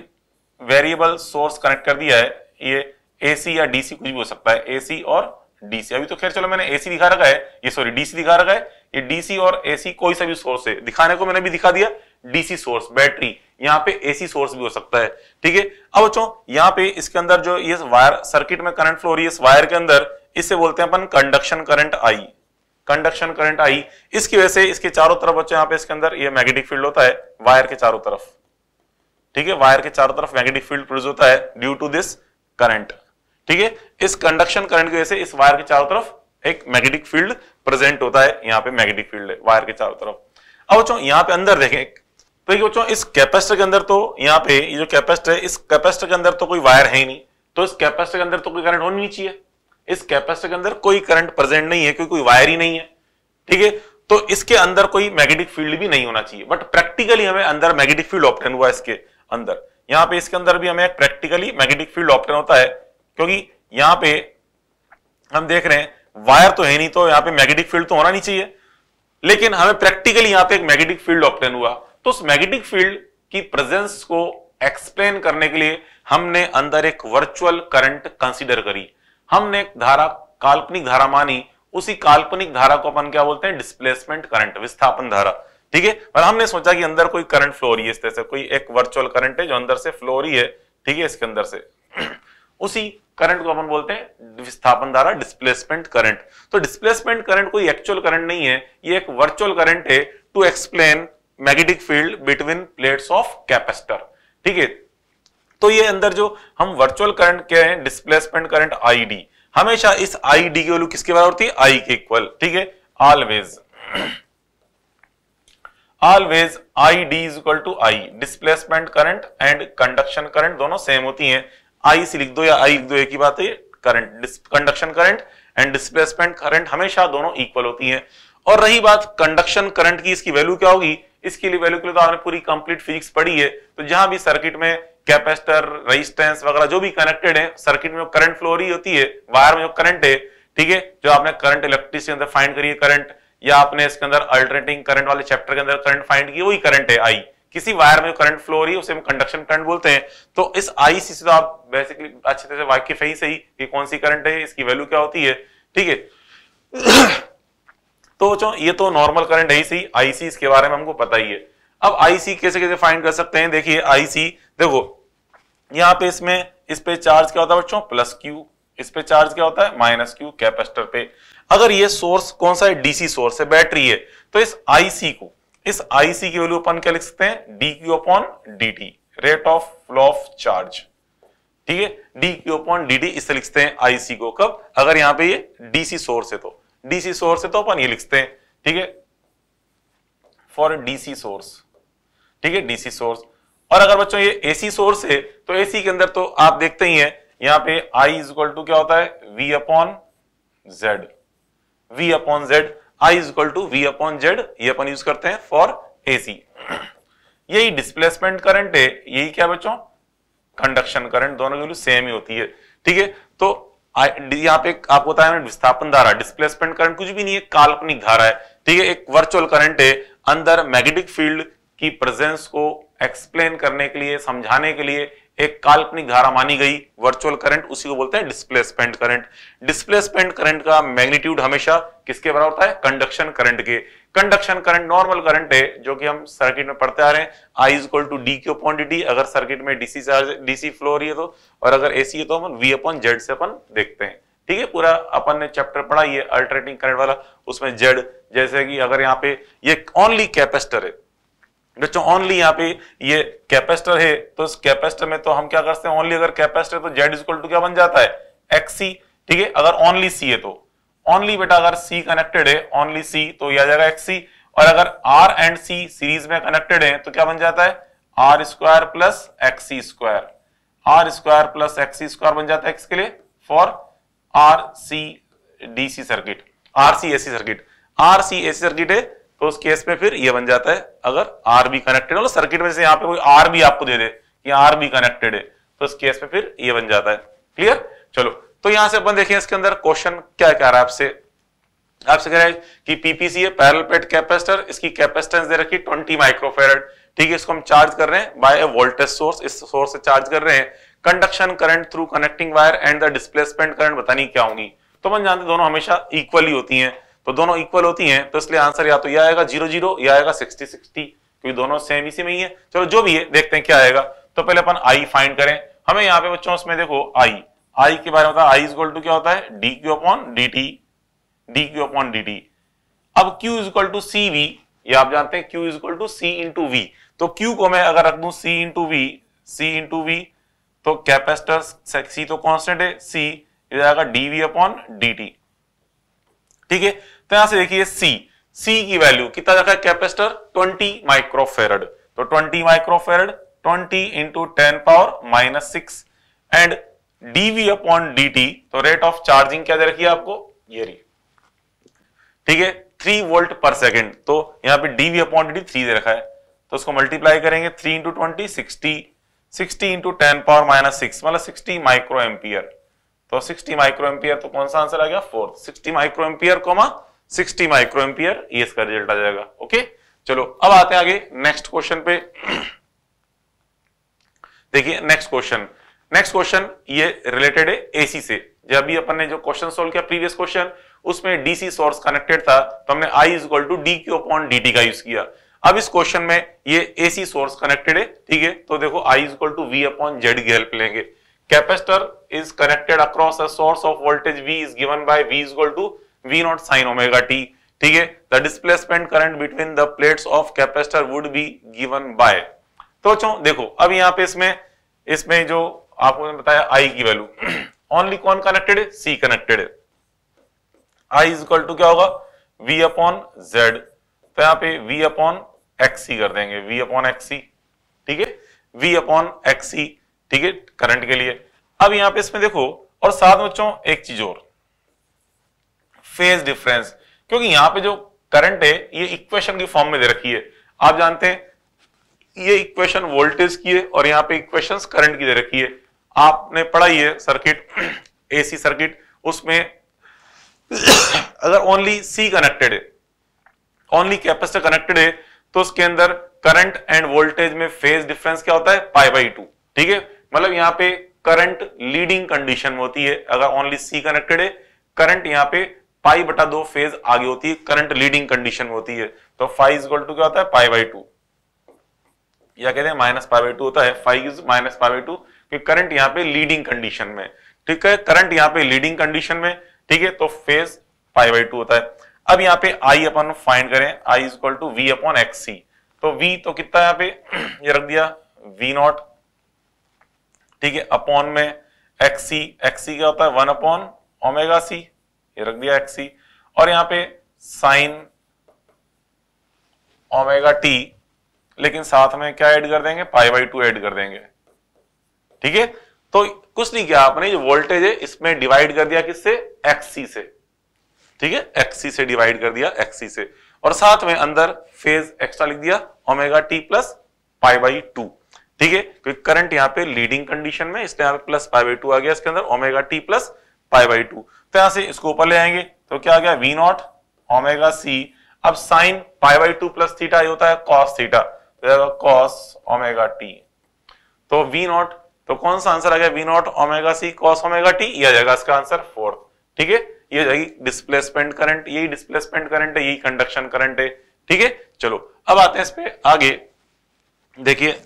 वेरिएबल सोर्स कनेक्ट कर दिया है ये एसी या डीसी कुछ भी हो सकता है एसी और डीसी अभी तो खैर चलो मैंने एसी दिखा रखा है ये सॉरी डीसी दिखा रखा है ये डीसी और एसी कोई सा भी सोर्स है दिखाने को मैंने भी दिखा दिया डीसी सोर्स बैटरी यहाँ पे एसी सोर्स भी हो सकता है ठीक है अब बच्चों यहाँ पे इसके अंदर जो ये वायर सर्किट में करंट फ्लो हो रही है इस वायर के अंदर इससे बोलते हैं अपन conduction current I conduction current I इसकी वजह से इसके चारों तरफ बच्चों यहां पे इसके अंदर ये मैग्नेटिक फील्ड होता है वायर के चारों तरफ ठीक है वायर के चारों तरफ मैग्नेटिक फील्ड प्रोड्यूस होता है ड्यू टू दिस करंट ठीक है इस कंडक्शन करंट की वजह से इस वायर के चारों तरफ एक मैग्नेटिक फील्ड प्रेजेंट होता है यहाँ पे मैग्नेटिक फील्ड है वायर के चारों तरफ अब बच्चों यहाँ पे अंदर देखें तो ये बच्चों इस कैपेसिटर के अंदर तो यहाँ पे ये जो कैपेसिटर है इस कैपेसिटर के अंदर तो कोई वायर है ही नहीं तो इस कैपेसिटर के अंदर तो कोई करंट होनी चाहिए इस कैपेसिटर के अंदर कोई करंट प्रेजेंट नहीं है क्योंकि कोई वायर ही नहीं है ठीक है तो इसके अंदर कोई मैग्नेटिक फील्ड भी नहीं होना चाहिए बट प्रैक्टिकली हमें अंदर मैग्नेटिक फील्ड ऑप्टेन हुआ इसके अंदर यहां पे इसके अंदर भी हमें प्रैक्टिकली मैग्नेटिक फील्ड ऑप्टेन होता है क्योंकि यहां पे हम देख रहे हैं वायर तो है नहीं तो यहां पे मैग्नेटिक फील्ड तो होना नहीं चाहिए लेकिन हमें प्रैक्टिकली यहां पे एक मैग्नेटिक फील्ड ऑप्टेन हुआ तो उस मैग्नेटिक फील्ड की प्रेजेंस को एक्सप्लेन करने के लिए हमने अंदर एक वर्चुअल करंट कंसीडर करी हमने एक धारा काल्पनिक धारा मानी उसी काल्पनिक धारा को अपन क्या बोलते हैं डिस्प्लेसमेंट करंट विस्थापन धारा ठीक है और हमने सोचा कि अंदर कोई करंट फ्लो रही है इस तरह से कोई एक वर्चुअल करंट है जो अंदर से फ्लो रही है ठीक है इसके अंदर से (clears throat) उसी करंट को अपन बोलते हैं विस्थापन धारा डिस्प्लेसमेंट करंट तो डिस्प्लेसमेंट करंट कोई एक्चुअल करंट नहीं है ये एक वर्चुअल करंट है to explain magnetic field between plates of capacitor ठीक है तो ये अंदर जो हम वर्चुअल करंट क्या है डिस्प्लेसमेंट करंट आईडी हमेशा इस आई डी की वैल्यू किसके बराबर होती है आई के इक्वल ठीक है always always I D is equal to I displacement current and conduction current दोनों सेम होती हैं आई से लिख दो या आई लिख दो एक ही बात है current conduction current and displacement current हमेशा दोनों इक्वल होती हैं और रही बात कंडक्शन करंट की इसकी वैल्यू क्या होगी इसके लिए वैल्यू के लिए तो आपने पूरी कंप्लीट फिजिक्स पढ़ी है तो जहां भी सर्किट में कैपेसिटर रेजिस्टेंस वगैरह जो भी कनेक्टेड है सर्किट में करंट फ्लो रही होती है वायर में जो करंट है ठीक है जो आपने करंट इलेक्ट्रिसिटी अंदर फाइंड करी है करंट या आपने इसके अंदर अल्टरनेटिंग करंट वाले चैप्टर के अंदर करंट फाइंड किया वही करंट है आई किसी वायर में करंट फ्लो रही है उसे हम कंडक्शन करंट बोलते हैं तो इस आई सी से तो आप बेसिकली अच्छे तरह से वाकिफ है ही सही कि कौन सी करंट है इसकी वैल्यू क्या होती है ठीक है तो चो ये तो नॉर्मल करंट है ही सही आईसी इसके बारे में हमको पता ही है अब आईसी कैसे कैसे फाइंड कर सकते हैं देखिए आईसी देखो यहां पे इसमें इस पे चार्ज क्या होता है बच्चों प्लस क्यू इस पे चार्ज क्या होता है माइनस क्यू कैपेसिटर पे अगर ये सोर्स कौन सा है डीसी सोर्स है बैटरी है तो इस आईसी को इस आईसी की वैल्यू अपन क्या लिख सकते हैं D Q upon D T rate of flow of charge ठीक है D Q upon D T इससे लिखते हैं आईसी को कब अगर यहां पे ये डीसी सोर्स है तो डीसी सोर्स है तो अपन ये लिखते हैं ठीक है फॉर डीसी सोर्स ठीक है डीसी सोर्स और अगर बच्चों ये एसी सोर्स है तो एसी के अंदर तो आप देखते ही है यहां पे आई इज इक्वल टू क्या होता है V upon Z V upon Z I is equal to V upon Z ये अपन यूज करते हैं फॉर एसी यही डिस्प्लेसमेंट करंट है यही क्या बच्चों कंडक्शन करंट दोनों की वैल्यू सेम ही होती है ठीक है तो यहाँ पे आपको बताया मैंने विस्थापन धारा डिस्प्लेसमेंट करंट कुछ भी नहीं है काल्पनिक धारा है ठीक है एक वर्चुअल करंट है अंदर मैग्नेटिक फील्ड की प्रेजेंस को एक्सप्लेन करने के लिए समझाने के लिए एक काल्पनिक धारा मानी गई वर्चुअल करंट उसी को बोलते हैं डिस्प्लेसमेंट करंट डिस्प्लेसमेंट करंट का मैग्नीट्यूड हमेशा किसके बराबर होता है कंडक्शन करंट के कंडक्शन करंट नॉर्मल करंट है जो कि हम सर्किट में पढ़ते आ रहे हैं I is to D Q upon D अगर सर्किट में डीसी चार्ज डीसी फ्लो रही है तो और अगर एसी है तो हम वी अपॉन जेड से अपन देखते हैं ठीक है पूरा अपन ने चैप्टर पढ़ा ये अल्टरनेटिंग करंट वाला उसमें जेड जैसे कि अगर यहाँ पे ये ओनली कैपेसिटर है बच्चों तो ओनली यहाँ पे ये कैपेसिटर है तो इस कैपेसिटर में तो हम क्या करते हैं ओनली अगर कैपेसिटर तो जेड इजक्वल टू क्या बन जाता है एक्ससी ठीक है अगर ओनली सी है तो ओनली बेटा अगर सी कनेक्टेड है ओनली सी तो यह आ जाएगा एक्सी और अगर आर एंड सी सीरीज में कनेक्टेड है तो क्या बन जाता है R square plus XC square R square plus XC square बन जाता है एक्स के लिए for R C D C circuit R C AC circuit R C AC circuit है तो उस केस में फिर ये बन जाता है अगर आर बी कनेक्टेड मतलब सर्किट में से यहाँ पे कोई आर बी आपको दे दे कि आर बी कनेक्टेड है तो उस केस में फिर ये बन जाता है क्लियर चलो तो यहां से अपन देखें इसके अंदर क्वेश्चन क्या कह रहा है आपसे आपसे कह रहा है कि पीपीसी है पैरल पेट कैपेसिटर इसकी कैपेसिटेंस दे रखी ट्वेंटी माइक्रोफेरेड ठीक है इसको हम चार्ज कर रहे हैं बाय वोल्टेज सोर्स इस सोर्स से चार्ज कर रहे हैं conduction current through connecting wire and the displacement current बतानी नहीं क्या होंगी तो मन जानते दोनों हमेशा इक्वली होती है तो दोनों इक्वल होती हैं तो इसलिए आंसर या तो यह आएगा जीरो जीरो या आएगा सिक्सटी सिक्सटी क्योंकि दोनों सेम इसी में ही है चलो जो भी है देखते हैं क्या आएगा तो पहले अपन आई फाइंड करें हमें यहाँ पे बच्चों उसमें देखो आई आई के बारे में होता है आई इज टू क्या होता है D Q upon D T D Q upon D T अब Q is equal to C V ये आप जानते हैं Q is equal to C into V तो क्यू को मैं अगर रख दू C into V C into V तो कैपेसिटर सी तो कॉन्स्टेंट है C ये D V upon D T ठीक है तो यहां से देखिए सी सी की वैल्यू कितना रखा है कैपेसिटर 20 माइक्रोफेरड तो 20 microfarad 20 into ten power minus six and DV upon D तो रेट ऑफ चार्जिंग क्या दे रखी है आपको ये रही ठीक है थ्री वोल्ट पर सेकेंड तो यहां पे डीवी अपॉन डी थ्री दे रखा है तो उसको मल्टीप्लाई करेंगे three into twenty sixty sixty into ten power minus six मतलब सिक्सटी माइक्रो एम्पियर तो सिक्सटी माइक्रो एम्पियर तो कौन सा आंसर आ गया fourth sixty micro ampere comma 60 micro ampere ये e इसका रिजल्ट आ जाएगा ओके चलो अब आते हैं आगे नेक्स्ट क्वेश्चन पे देखिए नेक्स्ट क्वेश्चन नेक्स्ट क्वेश्चन ये रिलेटेड है एसी से जब भी अपन ने जो क्वेश्चन सोल्व किया प्रीवियस क्वेश्चन उसमें डीसी सोर्स कनेक्टेड था तो हमने I is equal to D Q upon D का यूज किया अब इस क्वेश्चन में ये एसी सोर्स कनेक्टेड है ठीक है तो देखो I is equal to V upon Z की हेल्प लेंगे capacitor is connected across a source of voltage V is given by V is equal to v naught sin omega t ठीक है the displacement current between the plates of capacitor would be given by तो चो देखो अब यहां पे इसमें इसमें जो आपको बताया आई की वैल्यू ओनली (clears throat) कौन कनेक्टेड है सी कनेक्टेड है आई इज इक्वल टू क्या होगा वी अपॉन जेड तो यहां पे वी अपॉन एक्सी कर देंगे वी अपॉन एक्सी ठीक है वी अपॉन एक्सी ठीक है करंट के लिए अब यहां पे इसमें देखो और साथ में चो एक चीज और फेज डिफरेंस क्योंकि यहां पे जो करंट है ये इक्वेशन की फॉर्म में दे रखी है आप जानते हैं ये इक्वेशन वोल्टेज की है और यहाँ पे इक्वेशन करंट की दे रखी है आपने ही है सर्किट एसी सर्किट उसमें (clears throat) अगर ओनली सी कनेक्टेड है ओनली कैपेसिटर कनेक्टेड है तो उसके अंदर करंट एंड वोल्टेज में फेज डिफरेंस क्या होता है पाई बाई टू ठीक है मतलब यहाँ पे करंट लीडिंग कंडीशन में होती है अगर ओनली सी कनेक्टेड है करंट यहाँ पे पाई बटा दो फेज आगे होती है करंट लीडिंग कंडीशन में होती है तो फाइव इजल टू क्या होता है पाई बाई टू या कहते हैं माइनस पाई बाई टू होता है five is minus pi by two क्योंकि करंट यहां पे लीडिंग कंडीशन में ठीक है करंट यहां पे लीडिंग कंडीशन में ठीक है तो फेज पाई बाई टू होता है अब यहां पे आई अपन फाइंड करें I is to V upon X C तो वी तो कितना यहां पे (clears throat) ये रख दिया वी नॉट ठीक है अपॉन में एक्स सी एक्स सी क्या होता है वन अपॉन ओमेगा सी ये रख दिया एक्सी और यहां पे साइन ओमेगा टी लेकिन साथ में क्या ऐड कर देंगे पाई बाई टू ऐड कर देंगे ठीक है तो कुछ नहीं किया आपने जो वोल्टेज है इसमें डिवाइड कर दिया किससे एक्ससी से ठीक है एक्सी से डिवाइड कर दिया एक्सी से और साथ में अंदर फेज एक्स्ट्रा लिख दिया omega T plus pi by two ठीक है क्योंकि करंट यहां पे लीडिंग कंडीशन में इसलिए यहां पे प्लस पाई बाई टू आ गया इसके अंदर omega T plus pi by two तरह से इसको ऊपर ले आएंगे तो क्या आ गया वी नॉट ओमेगा सी अब sine pi by two plus theta ये होता है cos theta cos omega T तो वी नॉट तो, तो कौन सा आंसर आ गया V naught omega C cos omega T ये आ जाएगा इसका आंसर फोर्थ ठीक है ये जाएगी डिस्प्लेसमेंट करंट यही डिस्प्लेसमेंट करंट है यही कंडक्शन करंट है ठीक है चलो अब आते हैं इस पे आगे देखिए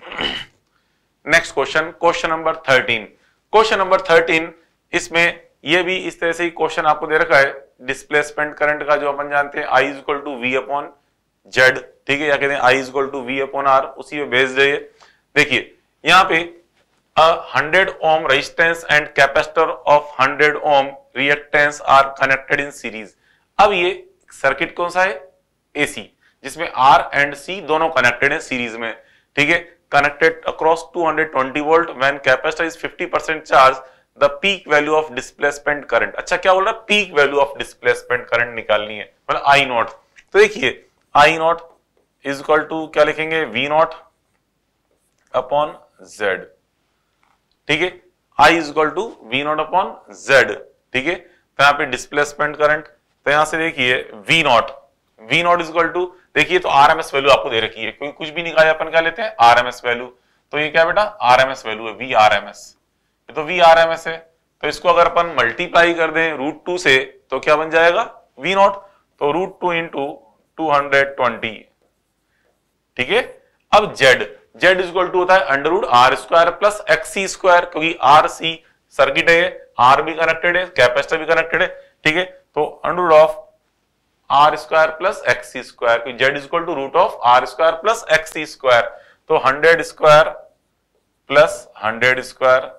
next question question number thirteen question number thirteen इसमें ये भी इस तरह से ही क्वेश्चन आपको दे रखा है डिस्प्लेसमेंट करंट का जो अपन जानते हैं I is equal to V upon Z ठीक है या कहते हैं I is equal to V upon R उसी में बेस्ड है देखिए यहाँ पे hundred ohm resistance and capacitor of hundred ohm reactance are connected in series अब ये सर्किट कौन सा है एसी जिसमें आर एंड सी दोनों कनेक्टेड है सीरीज में ठीक है connected across 220 volt when capacitor is 50 percent charge the peak value of displacement current अच्छा क्या बोल रहा है peak value of displacement current निकालनी है मतलब आई नॉट तो देखिए I naught is equal to क्या लिखेंगे वी नॉट अपॉन जेड ठीक है I is equal to V naught upon Z ठीक है तो यहां पे डिस्प्लेसमेंट करंट तो यहां से देखिए V naught V naught is equal to देखिए तो आर एम एस वैल्यू आपको दे रखी है कोई कुछ भी निकाले अपन क्या लेते हैं आर एम एस वैल्यू तो ये क्या बेटा आर एम एस वैल्यू है वी आर एम एस ये तो वी आर एम एस है तो इसको अगर अपन मल्टीप्लाई कर दें रूट टू से तो क्या बन जाएगा वी नॉट तो root two into two hundred twenty ठीक है अब जेड जेड इजल टू होता है under root R square plus X C square क्योंकि आर सी सर्किट है आर भी कनेक्टेड है कैपेसिटर भी कनेक्टेड है ठीक है तो under root of R square plus X C square Z is equal to root of R square plus X C square तो hundred square plus hundred square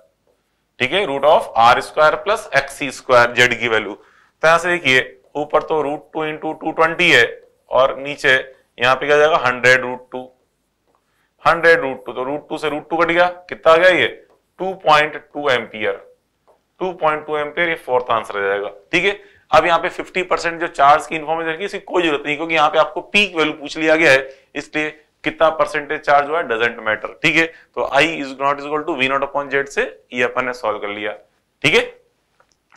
ठीक है root of R square plus X square Z की value तो यहां से देखिए ऊपर तो root two into two twenty है और नीचे यहां पे क्या जाएगा hundred root two hundred root two तो रूट टू से रूट टू कट गया कितना आ गया ये two point two ampere two point two ampere ये फोर्थ आंसर आ जाएगा ठीक है अब यहाँ पे 50 परसेंट जो चार्ज की इन्फॉर्मेशन की इसकी कोई जरूरत नहीं क्योंकि यहाँ पे आपको पीक वैल्यू पूछ लिया गया है इसलिए कितना परसेंटेज चार्ज हुआ डजेंट मैटर ठीक है तो I is naught is equal to V naught upon Z से ये e अपन ने सोल्व कर लिया ठीक है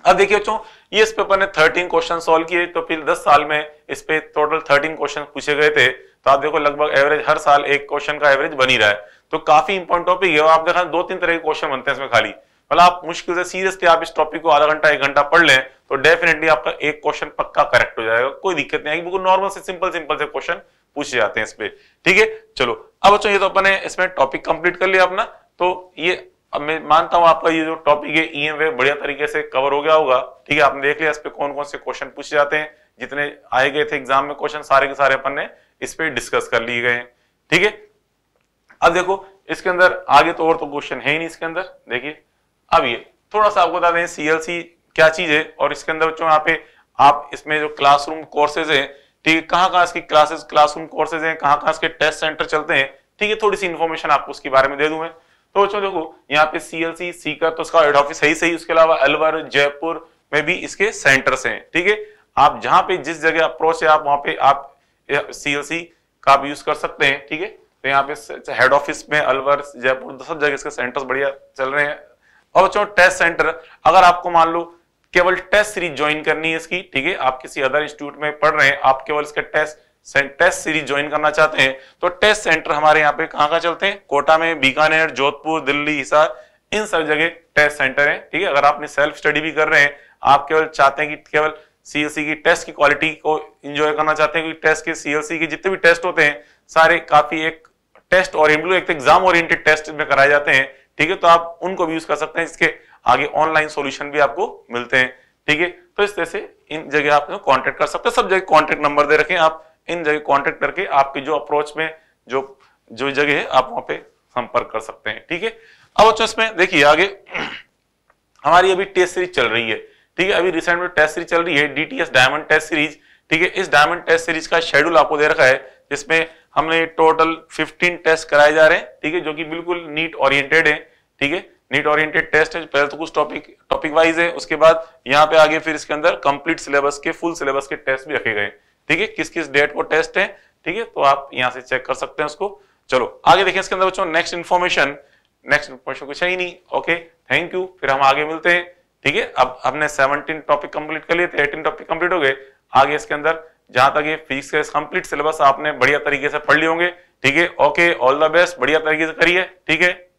अब देखिए बच्चों ये इस पे ने 13 क्वेश्चन सॉल्व किए तो फिर 10 साल में इस पे टोटल 13 क्वेश्चन पूछे गए थे तो आप देखो लगभग एवरेज हर साल एक क्वेश्चन का एवरेज बनी रहा है तो काफी इंपॉर्टेंट टॉपिक है आप देखा दो तीन तरह के क्वेश्चन बनते हैं इसमें खाली मतलब आप मुश्किल से सीरियसली आप इस टॉपिक को आधा घंटा एक घंटा पढ़ लें तो डेफिनेटली आपका एक क्वेश्चन पक्का करेक्ट हो जाएगा कोई दिक्कत नहीं आएगी बिल्कुल नॉर्मल से सिंपल सिंपल से क्वेश्चन पूछे जाते हैं इस पे ठीक है चलो अब बच्चों ये तो अपने इसमें टॉपिक कंप्लीट कर लिया अपना तो ये अब मैं मानता हूं आपका ये जो टॉपिक है ई e वे बढ़िया तरीके से कवर हो गया होगा ठीक है आपने देख लिया इस पे कौन कौन से क्वेश्चन पूछे जाते हैं जितने आए गए थे एग्जाम में क्वेश्चन सारे के सारे अपन ने इस पे डिस्कस कर लिए गए ठीक है अब देखो इसके अंदर आगे तो और तो क्वेश्चन है ही नहीं इसके अंदर देखिए अब ये थोड़ा सा आपको बता दें सीएलसी क्या चीज है और इसके अंदर बच्चों यहाँ पे आप इसमें जो क्लासरूम कोर्सेज है ठीक है कहाँ कहाँ इसकी क्लासेस क्लासरूम कोर्सेज हैं कहाँ कहाँ इसके टेस्ट सेंटर चलते हैं ठीक है थोड़ी सी इन्फॉर्मेशन आपको उसके बारे में दे दूँ मैं तो बच्चों देखो यहाँ पे सी एल सी सीकर तो उसका हेड ऑफिस सही सही उसके अलावा अलवर जयपुर में भी इसके सेंटर्स हैं ठीक है आप जहाँ पे जिस जगह अप्रोच है आप वहाँ पे आप सी एल सी का भी यूज कर सकते हैं ठीक है तो यहाँ पे हेड ऑफिस में अलवर जयपुर सब जगह इसके सेंटर्स बढ़िया चल रहे हैं और बच्चों टेस्ट सेंटर अगर आपको मान लो केवल टेस्ट सीरीज ज्वाइन करनी है इसकी ठीक है आप किसी अदर इंस्टीट्यूट में पढ़ रहे हैं आप केवल इसका टेस्ट टेस्ट सीरीज ज्वाइन करना चाहते हैं तो टेस्ट सेंटर हमारे यहाँ पे कहाँ कहाँ चलते हैं कोटा में बीकानेर जोधपुर दिल्ली हिसार इन सब जगह टेस्ट सेंटर है ठीक है अगर आपने सेल्फ स्टडी भी कर रहे हैं आप केवल चाहते हैं कि केवल सीएलसी e की टेस्ट की क्वालिटी को इंजॉय करना चाहते हैं क्योंकि टेस्ट के सीएलसी e के जितने भी टेस्ट होते हैं सारे काफी एक टेस्ट और एग्जाम ओरिएंटेड टेस्ट में कराए जाते हैं ठीक है तो आप उनको भी यूज कर सकते हैं इसके आगे ऑनलाइन सोल्यूशन भी आपको मिलते हैं ठीक है तो इस तरह से इन जगह आप कॉन्टेक्ट कर सकते हैं सब जगह कॉन्टेक्ट नंबर दे रखे आप इन जगह कॉन्टेक्ट करके आपके जो अप्रोच में जो जो जगह है आप वहां पे संपर्क कर सकते हैं ठीक है अब अच्छा इसमें देखिए आगे (clears throat) हमारी अभी टेस्ट सीरीज चल रही है ठीक है अभी रिसेंट में टेस्ट सीरीज चल रही है डीटीएस डायमंड टेस्ट सीरीज ठीक है इस डायमंड टेस्ट सीरीज का शेड्यूल आपको दे रखा है जिसमें हमने टोटल 15 टेस्ट कराए जा रहे हैं ठीक है जो कि बिल्कुल नीट ओरिएंटेड है ठीक है नीट ओरिएंटेड टेस्ट है पहले तो कुछ टॉपिक टॉपिक वाइज है उसके बाद यहाँ पे आगे फिर इसके अंदर कंप्लीट सिलेबस के फुल सिलेबस के टेस्ट भी रखे गए ठीक है किस किस डेट को टेस्ट है ठीक है तो आप यहाँ से चेक कर सकते हैं उसको चलो आगे देखें इसके अंदर बच्चों नेक्स्ट इन्फॉर्मेशन नेक्स्ट इन्फॉर्मेशन कुछ है ही नहीं ओके थैंक यू फिर हम आगे मिलते हैं ठीक है अब हमने सेवनटीन टॉपिक कंप्लीट कर लिए थे एटीन टॉपिक कंप्लीट हो गए आगे इसके अंदर जहां तक ये फिजिक्स का कंप्लीट सिलेबस आपने बढ़िया तरीके से पढ़ लिए होंगे ठीक है ओके ऑल द बेस्ट बढ़िया तरीके से करिए ठीक है थीके?